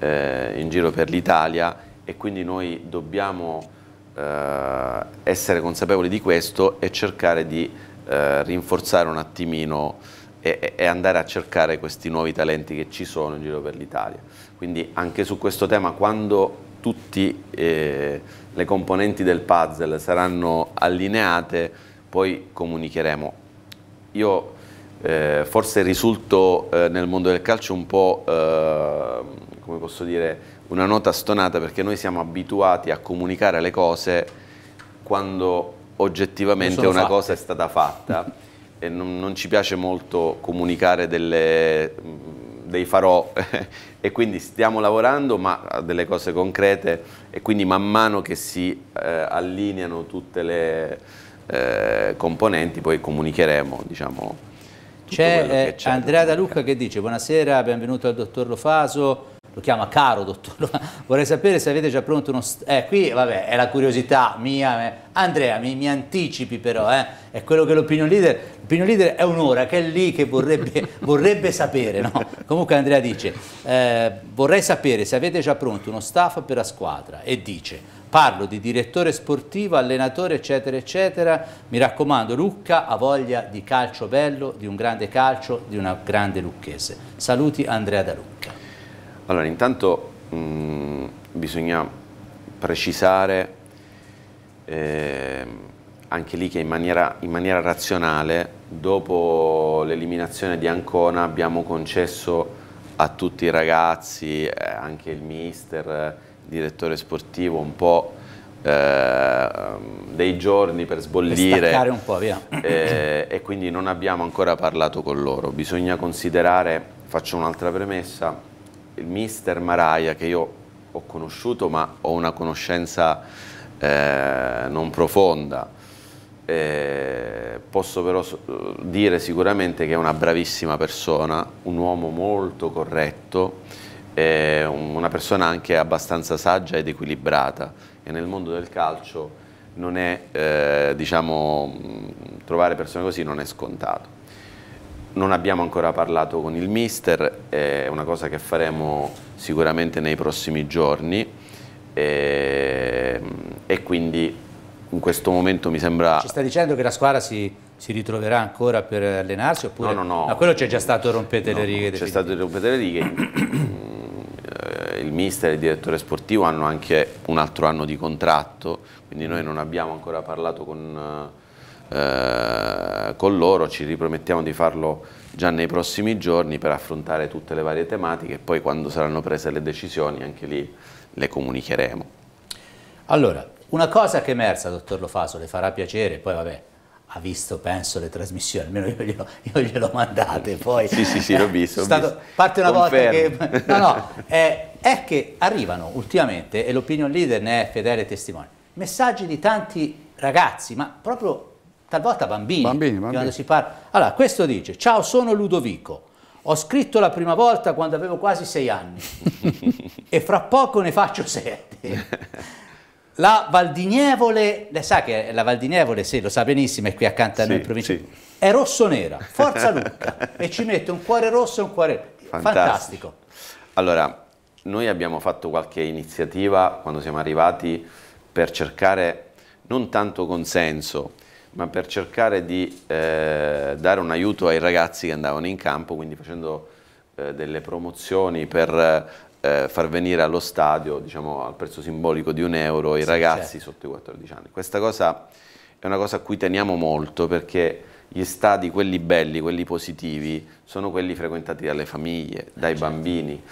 eh, in giro per l'Italia e quindi noi dobbiamo eh, essere consapevoli di questo e cercare di eh, rinforzare un attimino e, e, andare a cercare questi nuovi talenti che ci sono in giro per l'Italia. Quindi anche su questo tema quando tutte eh, le componenti del puzzle saranno allineate poi comunicheremo. Io eh, forse risulto eh, nel mondo del calcio un po', eh, come posso dire, una nota stonata perché noi siamo abituati a comunicare le cose quando oggettivamente una fatte. cosa è stata fatta e non, non, ci piace molto comunicare delle, mm, dei farò e quindi stiamo lavorando ma a delle cose concrete e quindi man mano che si eh, allineano tutte le eh, componenti poi comunicheremo diciamo c'è eh, Andrea Da Lucca che dice buonasera benvenuto al dottor Lofaso lo chiama caro dottore, vorrei sapere se avete già pronto uno... Eh, qui vabbè, è la curiosità mia, eh. Andrea mi, mi, anticipi però, eh. è quello che l'opinion leader, l'opinion leader è un'ora che è lì che vorrebbe, vorrebbe sapere, no? comunque Andrea dice, eh, vorrei sapere se avete già pronto uno staff per la squadra e dice, parlo di direttore sportivo, allenatore eccetera eccetera, mi raccomando Lucca ha voglia di calcio bello, di un grande calcio, di una grande lucchese, saluti Andrea da Lucca. Allora, intanto mh, mm, bisogna precisare eh, anche lì che in maniera, in maniera razionale, dopo l'eliminazione di Ancona abbiamo concesso a tutti i ragazzi, eh, anche il mister, eh, il direttore sportivo, un po' ehm, dei giorni per sbollire per un po', via. Eh, e quindi non abbiamo ancora parlato con loro. Bisogna considerare, faccio un'altra premessa, il mister Maraia che io ho conosciuto ma ho una conoscenza eh, non profonda, eh, posso però dire sicuramente che è una bravissima persona, un uomo molto corretto, eh, una persona anche abbastanza saggia ed equilibrata e nel mondo del calcio non è, eh, diciamo, mm, trovare persone così non è scontato non abbiamo ancora parlato con il mister, è una cosa che faremo sicuramente nei prossimi giorni e, ehm, e quindi in questo momento mi sembra... Ci sta dicendo che la squadra si, si ritroverà ancora per allenarsi oppure... No, no, no. Ma quello c'è già stato rompete no, le righe. C'è stato rompete le righe. Eh, il mister e il direttore sportivo hanno anche un altro anno di contratto, quindi noi non abbiamo ancora parlato con eh, con loro, ci ripromettiamo di farlo già nei prossimi giorni per affrontare tutte le varie tematiche e poi quando saranno prese le decisioni anche lì le comunicheremo. Allora, una cosa che è emersa, dottor Lofaso, le farà piacere, poi vabbè, ha visto, penso, le trasmissioni, almeno io glielo, io glielo mandate, poi... sì, sì, sì, l'ho visto, visto. Parte una Confermo. volta che... No, no, è, è che arrivano ultimamente, e l'opinion leader ne è fedele testimone, messaggi di tanti ragazzi, ma proprio talvolta bambini, bambini, bambini. quando si parla. Allora, questo dice, ciao sono Ludovico, ho scritto la prima volta quando avevo quasi sei anni e fra poco ne faccio sette. La Valdinievole, le sa che la Valdinievole, sì, lo sa benissimo, è qui accanto a noi sì, in provincia, sì. è rosso-nera, forza Lucca, e ci mette un cuore rosso e un cuore fantastico. fantastico. Allora, noi abbiamo fatto qualche iniziativa quando siamo arrivati per cercare non tanto consenso, ma per cercare di eh, dare un aiuto ai ragazzi che andavano in campo, quindi facendo eh, delle promozioni per eh, far venire allo stadio, diciamo al prezzo simbolico di un euro, i sì, ragazzi certo. sotto i 14 anni. Questa cosa è una cosa a cui teniamo molto perché gli stadi, quelli belli, quelli positivi, sono quelli frequentati dalle famiglie, dai certo. bambini.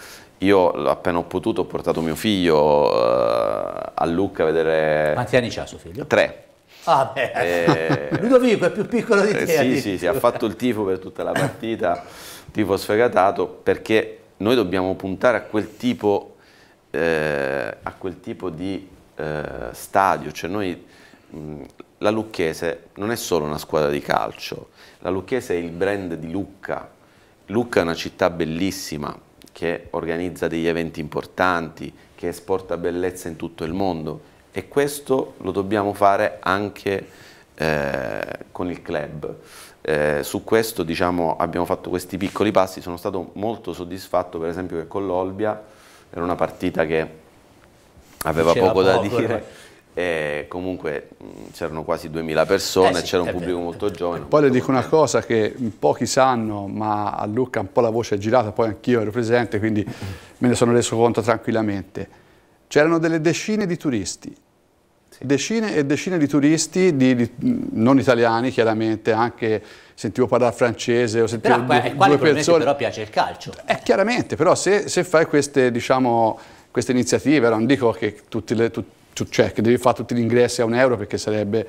Io appena ho potuto ho portato mio figlio uh, a Lucca a vedere... Quanti anni ha suo figlio? Tre. Ah, beh. Eh, Ludovico è più piccolo di eh, te. Eh, sì, sì, sì, ha fatto il tifo per tutta la partita, tifo sfegatato, perché noi dobbiamo puntare a quel tipo, eh, a quel tipo di eh, stadio. Cioè noi, mh, la Lucchese non è solo una squadra di calcio, la Lucchese è il brand di Lucca. Lucca è una città bellissima che organizza degli eventi importanti, che esporta bellezza in tutto il mondo e questo lo dobbiamo fare anche eh, con il club. Eh, su questo diciamo, abbiamo fatto questi piccoli passi, sono stato molto soddisfatto per esempio che con l'Olbia era una partita che aveva poco, poco, da dire. E comunque c'erano quasi 2000 persone, eh sì, c'era un pubblico vero. molto giovane. E poi le dico una cosa che pochi sanno, ma a Lucca un po' la voce è girata, poi anch'io ero presente, quindi me ne sono reso conto tranquillamente. C'erano delle decine di turisti sì. Decine e decine di turisti, di, di, non italiani chiaramente, anche sentivo parlare francese o sentivo però, due, due persone. Però piace il calcio. Eh, chiaramente, però se, se fai queste, diciamo, queste, iniziative, non dico che tutti le, tu, cioè che devi fare tutti gli ingressi a un euro perché sarebbe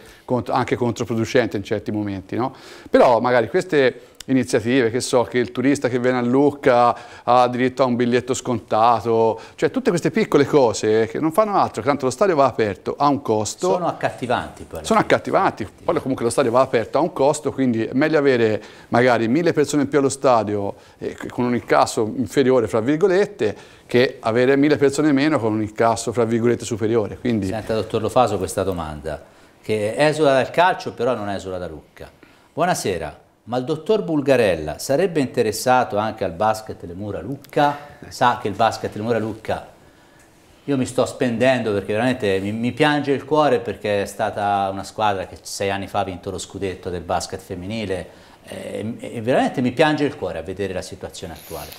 anche controproducente in certi momenti, no? Però magari queste iniziative, che so, che il turista che viene a Lucca ha diritto a un biglietto scontato, cioè tutte queste piccole cose eh, che non fanno altro, che tanto lo stadio va aperto, ha un costo. Sono accattivanti poi. Sono accattivanti, poi comunque lo stadio va aperto, ha un costo, quindi è meglio avere magari mille persone in più allo stadio, eh, con un incasso inferiore, fra virgolette, che avere mille persone in meno con un incasso, fra virgolette, superiore. Quindi... Senta, dottor Lofaso, questa domanda, che esula dal calcio però non esula da Lucca. Buonasera. Ma il dottor Bulgarella sarebbe interessato anche al basket Le Mura Lucca? Sa che il basket Le Mura Lucca io mi sto spendendo perché veramente mi, mi, piange il cuore perché è stata una squadra che sei anni fa ha vinto lo scudetto del basket femminile eh, e, e veramente mi piange il cuore a vedere la situazione attuale.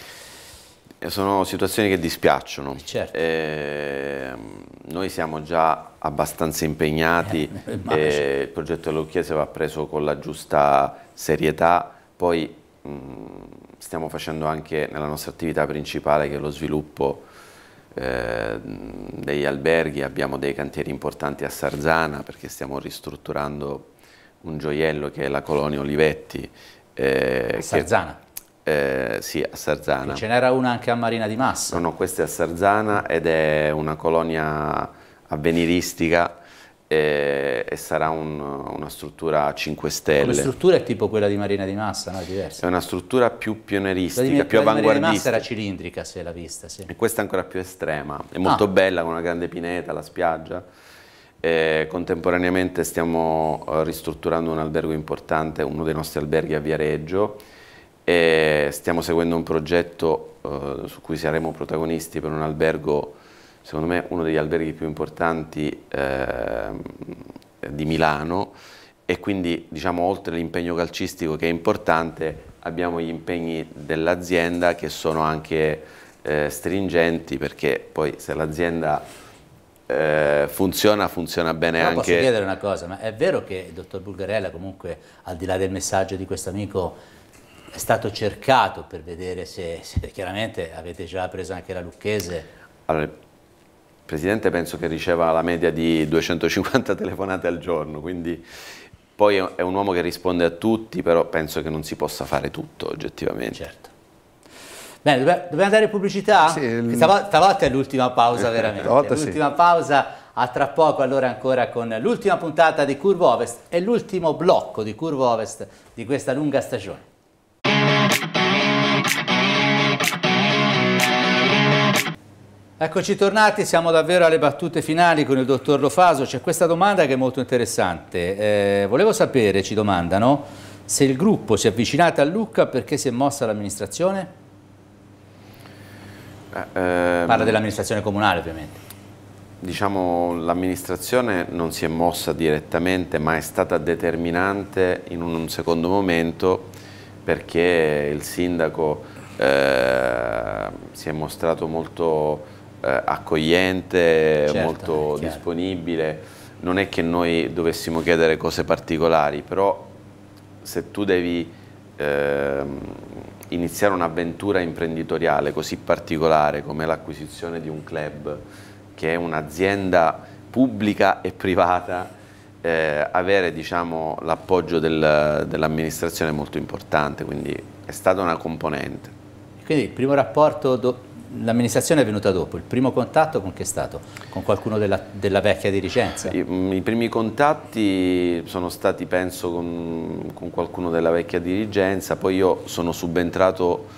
Eh, sono situazioni che dispiacciono. Eh, certo. Eh, noi siamo già abbastanza impegnati, eh, eh, il progetto dell'Occhiese va preso con la giusta serietà, poi mh, mm, stiamo facendo anche nella nostra attività principale che è lo sviluppo ehm, degli alberghi, abbiamo dei cantieri importanti a Sarzana perché stiamo ristrutturando un gioiello che è la colonia Olivetti. Eh, Sarzana? Che, eh, sì, a Sarzana. Ce n'era una anche a Marina di Massa. No, no, questa è a Sarzana ed è una colonia avveniristica e, eh, e sarà un, una struttura a 5 stelle. La struttura è tipo quella di Marina di Massa, no? È diversa. È una struttura più pioneristica, più avanguardista. Marina di Massa era cilindrica, se l'ha vista, sì. E questa è ancora più estrema, è molto ah. bella con una grande pineta, la spiaggia. E eh, contemporaneamente stiamo eh, ristrutturando un albergo importante, uno dei nostri alberghi a Viareggio, e stiamo seguendo un progetto eh, su cui saremo protagonisti per un albergo, secondo me uno degli alberghi più importanti eh, di Milano e quindi diciamo oltre all'impegno calcistico che è importante abbiamo gli impegni dell'azienda che sono anche eh, stringenti perché poi se l'azienda eh, funziona, funziona bene Però anche... Posso chiedere una cosa, ma è vero che il dottor Bulgarella comunque al di là del messaggio di questo amico è stato cercato per vedere se, se chiaramente avete già preso anche la Lucchese. Allora, Presidente penso che riceva la media di 250 telefonate al giorno, quindi poi è un uomo che risponde a tutti, però penso che non si possa fare tutto oggettivamente. Certo. Bene, dobbiamo andare in pubblicità? Sì, il... Stavolta è l'ultima pausa veramente, l'ultima sì. pausa a tra poco allora ancora con l'ultima puntata di Curvo Ovest e l'ultimo blocco di Curvo Ovest di questa lunga stagione. Eccoci tornati, siamo davvero alle battute finali con il dottor Lofaso. C'è questa domanda che è molto interessante. Eh, volevo sapere, ci domandano, se il gruppo si è avvicinato a Lucca perché si è mossa l'amministrazione? Eh, ehm, Parla dell'amministrazione comunale ovviamente. Diciamo l'amministrazione non si è mossa direttamente ma è stata determinante in un secondo momento perché il sindaco eh, si è mostrato molto eh, accogliente, certo, molto eh, disponibile. Non è che noi dovessimo chiedere cose particolari, però se tu devi eh, iniziare un'avventura imprenditoriale così particolare come l'acquisizione di un club, che è un'azienda pubblica e privata, eh, avere diciamo, l'appoggio del, dell'amministrazione è molto importante, quindi è stata una componente. Quindi il primo rapporto L'amministrazione è venuta dopo, il primo contatto con chi è stato? Con qualcuno della, della vecchia dirigenza? I, mm, I, primi contatti sono stati penso con, con, qualcuno della vecchia dirigenza, poi io sono subentrato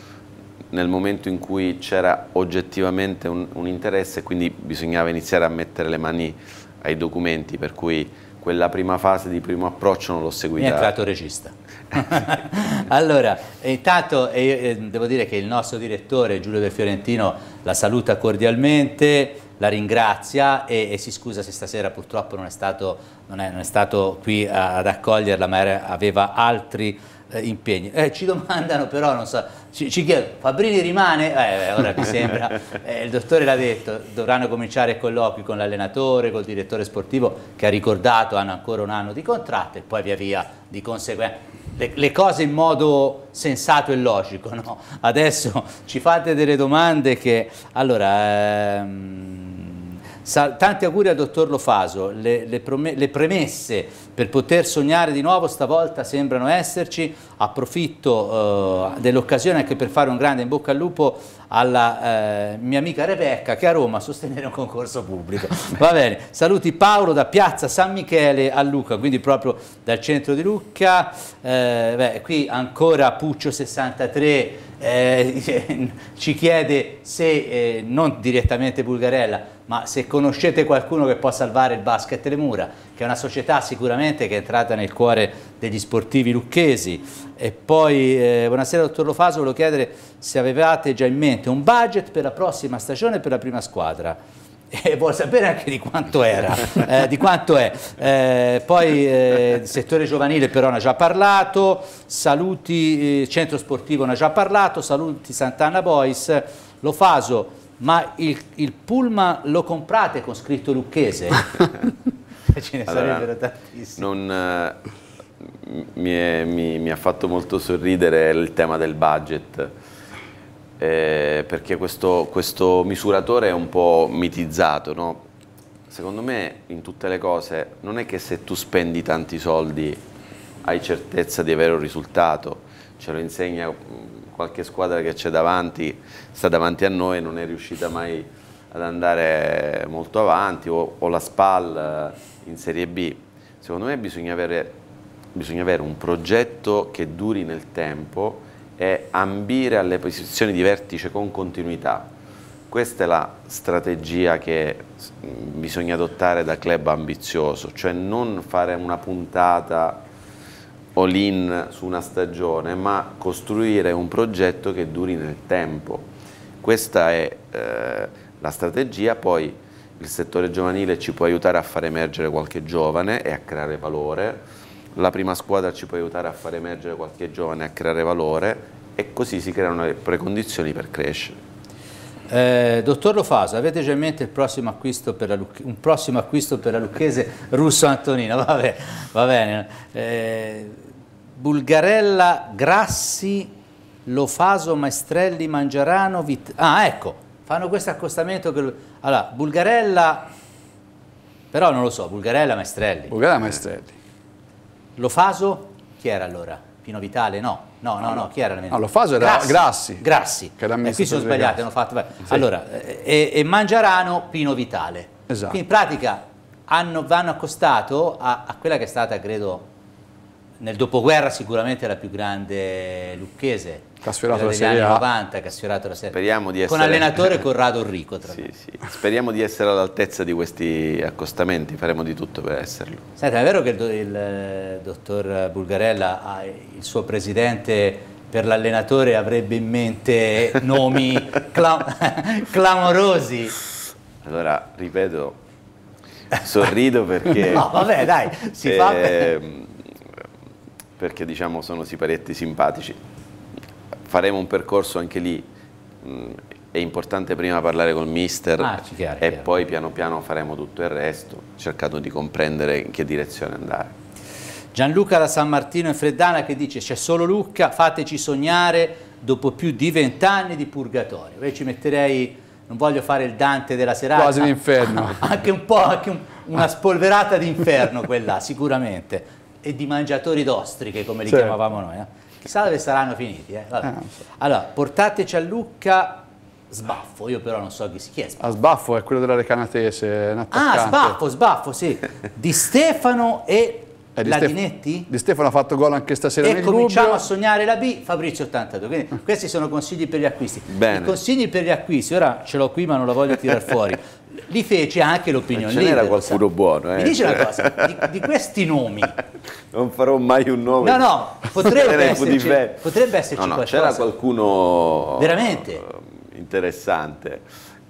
nel momento in cui c'era oggettivamente un, un interesse e quindi bisognava iniziare a mettere le mani ai documenti, per cui quella prima fase di primo approccio non l'ho seguita. Mi è entrato regista. allora, eh, intanto eh, eh, devo dire che il nostro direttore Giulio De Fiorentino la saluta cordialmente, la ringrazia e, e si scusa se stasera purtroppo non è stato, non è, non è stato qui a, ad accoglierla, ma era, aveva altri eh, impegni. Eh, ci domandano però, non so, ci, ci chiedono, Fabrini rimane? Eh, ora mi sembra, eh, il dottore l'ha detto, dovranno cominciare colloqui con l'allenatore, col direttore sportivo che ha ricordato hanno ancora un anno di contratto e poi via via di conseguenza le, le cose in modo sensato e logico, no? Adesso ci fate delle domande che... Allora... Ehm, tanti auguri al dottor Lofaso, le, le, le, premesse per poter sognare di nuovo stavolta sembrano esserci, approfitto eh, dell'occasione anche per fare un grande in bocca al lupo alla eh, mia amica Rebecca che a Roma a sostenere un concorso pubblico. Va bene, saluti Paolo da Piazza San Michele a Luca, quindi proprio dal centro di Lucca, eh, beh, qui ancora Puccio 63 eh, ci chiede se eh, non direttamente Bulgarella ma se conoscete qualcuno che può salvare il basket Le Mura, che è una società sicuramente che è entrata nel cuore degli sportivi lucchesi, e poi, eh, buonasera dottor Lofaso, volevo chiedere se avevate già in mente un budget per la prossima stagione e per la prima squadra. E vuol sapere anche di quanto era, eh, di quanto è. Eh, poi eh, settore giovanile però ne ha già parlato, saluti eh, centro sportivo ne ha già parlato, saluti Sant'Anna Boys, Lofaso ma il, il pullman lo comprate con scritto lucchese? Ce ne allora, sarebbero tantissimi. Non, eh, mi, è, mi, mi, ha fatto molto sorridere il tema del budget. Eh, perché questo, questo, misuratore è un po' mitizzato, no? Secondo me in tutte le cose non è che se tu spendi tanti soldi hai certezza di avere un risultato, ce lo insegna mm, qualche squadra che c'è davanti, sta davanti a noi, e non è riuscita mai ad andare molto avanti, o, o la SPAL eh, in Serie B. Secondo me bisogna avere, bisogna avere un progetto che duri nel tempo e ambire alle posizioni di vertice con continuità. Questa è la strategia che mm, bisogna adottare da club ambizioso, cioè non fare una puntata all-in su una stagione, ma costruire un progetto che duri nel tempo. Questa è eh, la strategia, poi il settore giovanile ci può aiutare a far emergere qualche giovane e a creare valore, la prima squadra ci può aiutare a far emergere qualche giovane e a creare valore e così si creano le precondizioni per crescere. Eh, dottor Lofaso, avete già in mente prossimo un prossimo acquisto per la Lucchese Russo Antonino? Vabbè, va bene. Eh, Bulgarella, Grassi, Lofaso, Maestrelli, Mangiarano, Vit... Ah, ecco, fanno questo accostamento. Che... Allora, Bulgarella, però non lo so, Bulgarella, Maestrelli. Bulgarella, Maestrelli. Lofaso, chi era allora? Pino Vitale no, no, no, no, chi era l'allenatore? No, lo Faso era Grassi. Grassi, Grassi. Che e eh, qui sono sbagliati, hanno fatto... Sì. Allora, e, e, Mangiarano, Pino Vitale. Esatto. Quindi in pratica hanno, vanno accostato a, a, quella che è stata, credo, nel dopoguerra sicuramente la più grande lucchese, che ha sfiorato la Serie A. 90 che ha sfiorato la Serie A. essere... Con allenatore Corrado Enrico, tra sì, sì. Speriamo di essere all'altezza di questi accostamenti, faremo di tutto per esserlo. Senta, è vero che il, il eh, dottor Bulgarella ha ah, il suo presidente per l'allenatore avrebbe in mente nomi clam clamorosi. Allora, ripeto, sorrido perché... no, vabbè, dai, si fa... Per... Ehm, perché diciamo sono siparetti simpatici faremo un percorso anche lì. Mm, è importante prima parlare col mister ah, chiaro, e chiaro. poi piano piano faremo tutto il resto, cercando di comprendere in che direzione andare. Gianluca da San Martino in Freddana che dice c'è solo Lucca, fateci sognare dopo più di vent'anni di purgatorio. Io ci metterei, non voglio fare il Dante della serata. Quasi l'inferno. anche un po', anche un, una spolverata d'inferno quella, sicuramente. E di mangiatori d'ostriche, come li certo. chiamavamo noi. Eh? Chissà dove saranno finiti. Eh? Ah, allora, portateci a Lucca Sbaffo, io però non so chi, si è Sbaffo. Ah, Sbaffo è quello della Recanatese, Ah, Sbaffo, Sbaffo, sì. Di Stefano e eh, di Ladinetti? Stef di Stefano ha fatto gol anche stasera e ecco, cominciamo Rubio. a sognare la B, Fabrizio 82. Quindi ah. questi sono consigli per gli acquisti. Bene. I consigli per gli acquisti, ora ce l'ho qui ma non la voglio tirare fuori. li fece anche l'opinione eh, libera. C'era qualcuno buono, eh. Mi dice una cosa, di, di, questi nomi... non farò mai un nome. No, no, potrebbe esserci, potrebbe esserci no, no, C'era qualcuno... Veramente? Eh, interessante,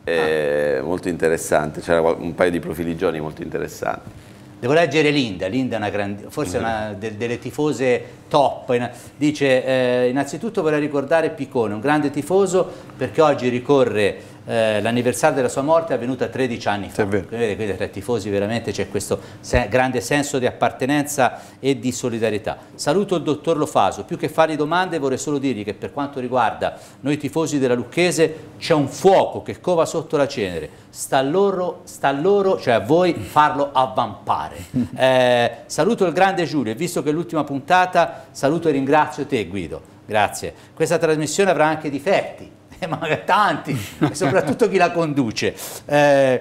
eh, ah. molto interessante, c'era un paio di profili giovani molto interessanti. Devo leggere Linda, Linda è una grande, forse mm una de, delle tifose top, dice eh, innanzitutto vorrei ricordare Piccone, un grande tifoso perché oggi ricorre eh, l'anniversario della sua morte è avvenuto 13 anni fa. Quindi, quindi tra i tifosi veramente c'è questo se grande senso di appartenenza e di solidarietà. Saluto il dottor Lofaso, più che fargli domande vorrei solo dirgli che per quanto riguarda noi tifosi della Lucchese c'è un fuoco che cova sotto la cenere, sta loro, sta loro cioè a voi, farlo avvampare. Eh, saluto il grande Giulio e visto che è l'ultima puntata saluto e ringrazio te Guido. Grazie. Questa trasmissione avrà anche difetti, ma tanti, soprattutto chi la conduce, eh,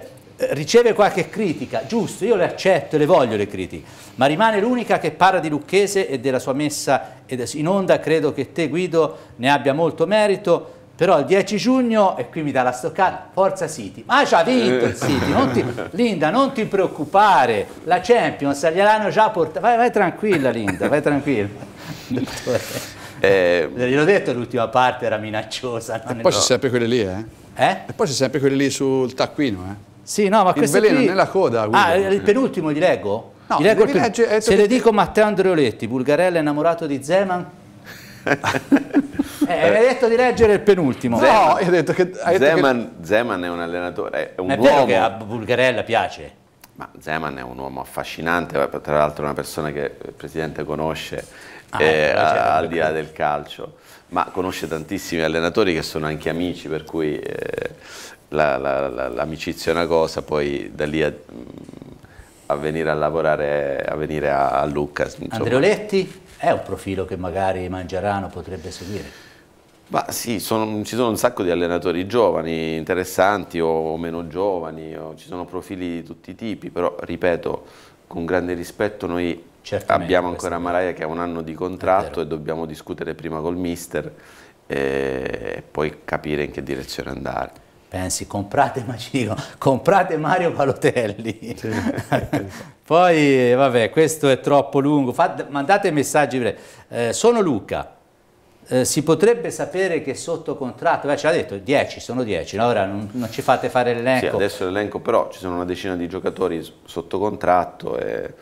riceve qualche critica, giusto, io le accetto e le voglio le critiche, ma rimane l'unica che parla di Lucchese e della sua messa in onda, credo che te Guido ne abbia molto merito, però il 10 giugno, e qui mi dà la stoccata, Forza City. Ma ci ha vinto il City, non ti, Linda, non ti preoccupare, la Champions gliel'hanno già portata. Vai, vai tranquilla Linda, vai tranquilla. Eh, L'ho detto l'ultima parte era minacciosa. E ah, poi c'è sempre quelle lì, eh? eh? E poi c'è sempre quelle lì sul taccuino, eh? Sì, no, ma questo Il veleno qui... nella coda. Ah, Guido. Ah, il penultimo gli leggo? No, gli leggo il pen... legge, Se le dico Matteo Andreoletti, Bulgarella è innamorato di Zeman? eh, hai detto di leggere il penultimo. Zeman, no, hai detto che... Hai Zeman, che... Zeman è un allenatore, è un ma è uomo... vero che a Bulgarella piace? Ma Zeman è un uomo affascinante, tra l'altro una persona che il Presidente conosce ah, eh, ecco, al di là del calcio, ma conosce tantissimi allenatori che sono anche amici, per cui eh, l'amicizia la, la, la, è una cosa, poi da lì a, mm, a venire a lavorare, a venire a, a Lucca. Insomma. Andreoletti è un profilo che magari Mangiarano potrebbe seguire? Ma sì, sono, ci sono un sacco di allenatori giovani, interessanti o, meno giovani, o ci sono profili di tutti i tipi, però ripeto, con grande rispetto noi Certamente, Abbiamo ancora Maraia che ha un anno di contratto e dobbiamo discutere prima col mister eh, e poi capire in che direzione andare. Pensi, comprate, ma comprate Mario Palotelli. poi, vabbè, questo è troppo lungo. Fate, mandate messaggi. Eh, sono Luca. Eh, si potrebbe sapere che sotto contratto, beh, ce l'ha detto, 10, sono 10, no? ora non, non, ci fate fare l'elenco. Sì, adesso l'elenco, però ci sono una decina di giocatori sotto contratto. E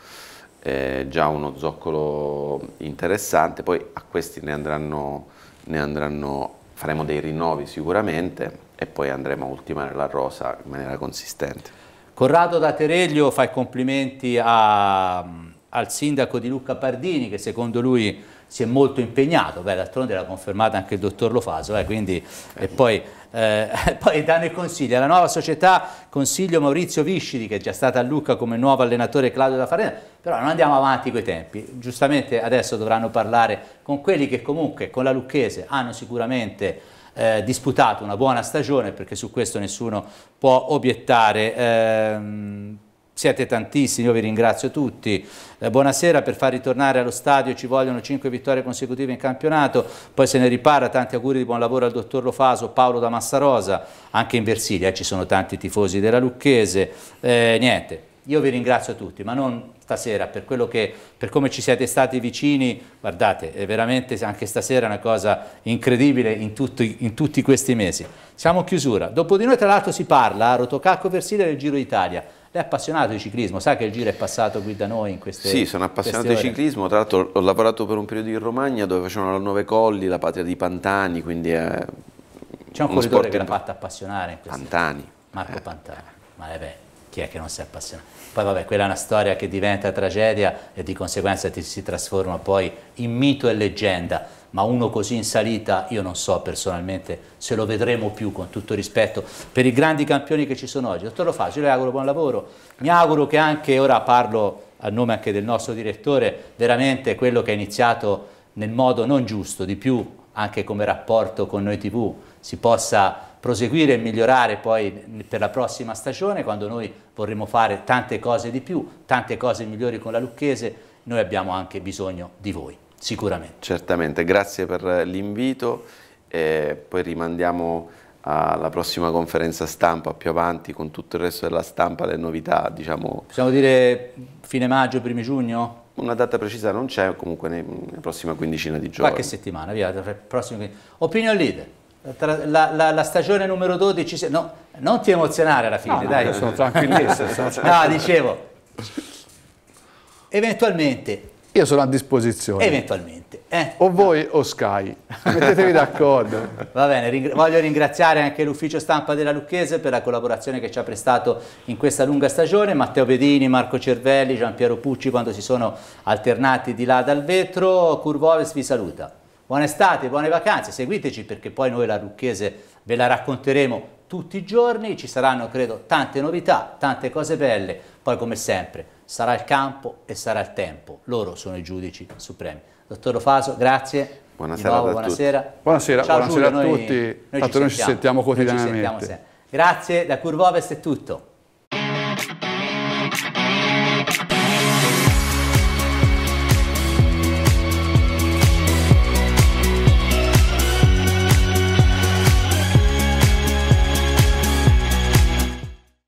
eh, già uno zoccolo interessante, poi a questi ne andranno, ne andranno, faremo dei rinnovi sicuramente e poi andremo a ultimare la rosa in maniera consistente. Corrado da Tereglio fa i complimenti a, al sindaco di Luca Pardini che secondo lui si è molto impegnato, beh d'altronde l'ha confermato anche il dottor Lofaso, eh, quindi, e poi eh, poi danno i consigli alla nuova società, consiglio Maurizio Viscidi che è già stata a Lucca come nuovo allenatore Claudio da Farena, però non andiamo avanti coi tempi, giustamente adesso dovranno parlare con quelli che comunque con la Lucchese hanno sicuramente eh, disputato una buona stagione perché su questo nessuno può obiettare. Eh, siete tantissimi, io vi ringrazio tutti. Eh, buonasera, per far ritornare allo stadio ci vogliono 5 vittorie consecutive in campionato, poi se ne ripara, tanti auguri di buon lavoro al dottor Lofaso, Paolo da Massarosa, anche in Versilia eh, ci sono tanti tifosi della Lucchese, eh, niente. Io vi ringrazio tutti, ma non stasera, per, che, per, come ci siete stati vicini, guardate, è veramente anche stasera una cosa incredibile in tutti, in tutti questi mesi. Siamo in chiusura. Dopo di noi, tra l'altro, si parla a Rotocacco Versilia del Giro d'Italia. Lei è appassionato di ciclismo, sa che il giro è passato qui da noi in queste Sì, sono appassionato di ciclismo, tra l'altro ho lavorato per un periodo in Romagna dove facevano la Nove Colli, la patria di Pantani, quindi è... C'è un corridore che l'ha fatta appassionare in questo. Pantani. Marco eh. Pantani, ma vabbè chi è che non si appassiona? Poi vabbè, quella è una storia che diventa tragedia e di conseguenza ti, si trasforma poi in mito e leggenda, ma uno così in salita io non so personalmente se lo vedremo più con tutto rispetto per i grandi campioni che ci sono oggi. Dottor Lo Facio, le auguro buon lavoro, mi auguro che anche ora parlo a nome anche del nostro direttore, veramente quello che è iniziato nel modo non giusto, di più anche come rapporto con noi TV, si possa proseguire e migliorare poi per la prossima stagione, quando noi vorremmo fare tante cose di più, tante cose migliori con la Lucchese, noi abbiamo anche bisogno di voi, sicuramente. Certamente, grazie per l'invito e poi rimandiamo alla prossima conferenza stampa più avanti con tutto il resto della stampa, le novità, diciamo. Possiamo dire fine maggio, primi giugno? Una data precisa non c'è, comunque nella prossima quindicina di giorni. Qualche settimana, via, prossimo... Opinion leader la, la, la, stagione numero 12, no, non ti emozionare alla fine, no, dai. No, sono tranquillissimo. sono tranquillissimo. no, dicevo, eventualmente. Io sono a disposizione. Eventualmente. Eh? O voi o Sky, mettetevi d'accordo. Va bene, ringra voglio ringraziare anche l'ufficio stampa della Lucchese per la collaborazione che ci ha prestato in questa lunga stagione, Matteo Pedini, Marco Cervelli, Gian Piero Pucci quando si sono alternati di là dal vetro, Curvoves vi saluta. Buona estate, buone vacanze, seguiteci perché poi noi la Lucchese ve la racconteremo tutti i giorni, ci saranno credo tante novità, tante cose belle, poi come sempre sarà il campo e sarà il tempo, loro sono i giudici supremi. Dottor Ofaso, grazie. Buonasera, nuovo, buonasera. buonasera, Ciao, buonasera Giulio, a tutti, noi, noi, ci, noi sentiamo. ci sentiamo quotidianamente. Ci sentiamo grazie da Curvo Ovest è tutto.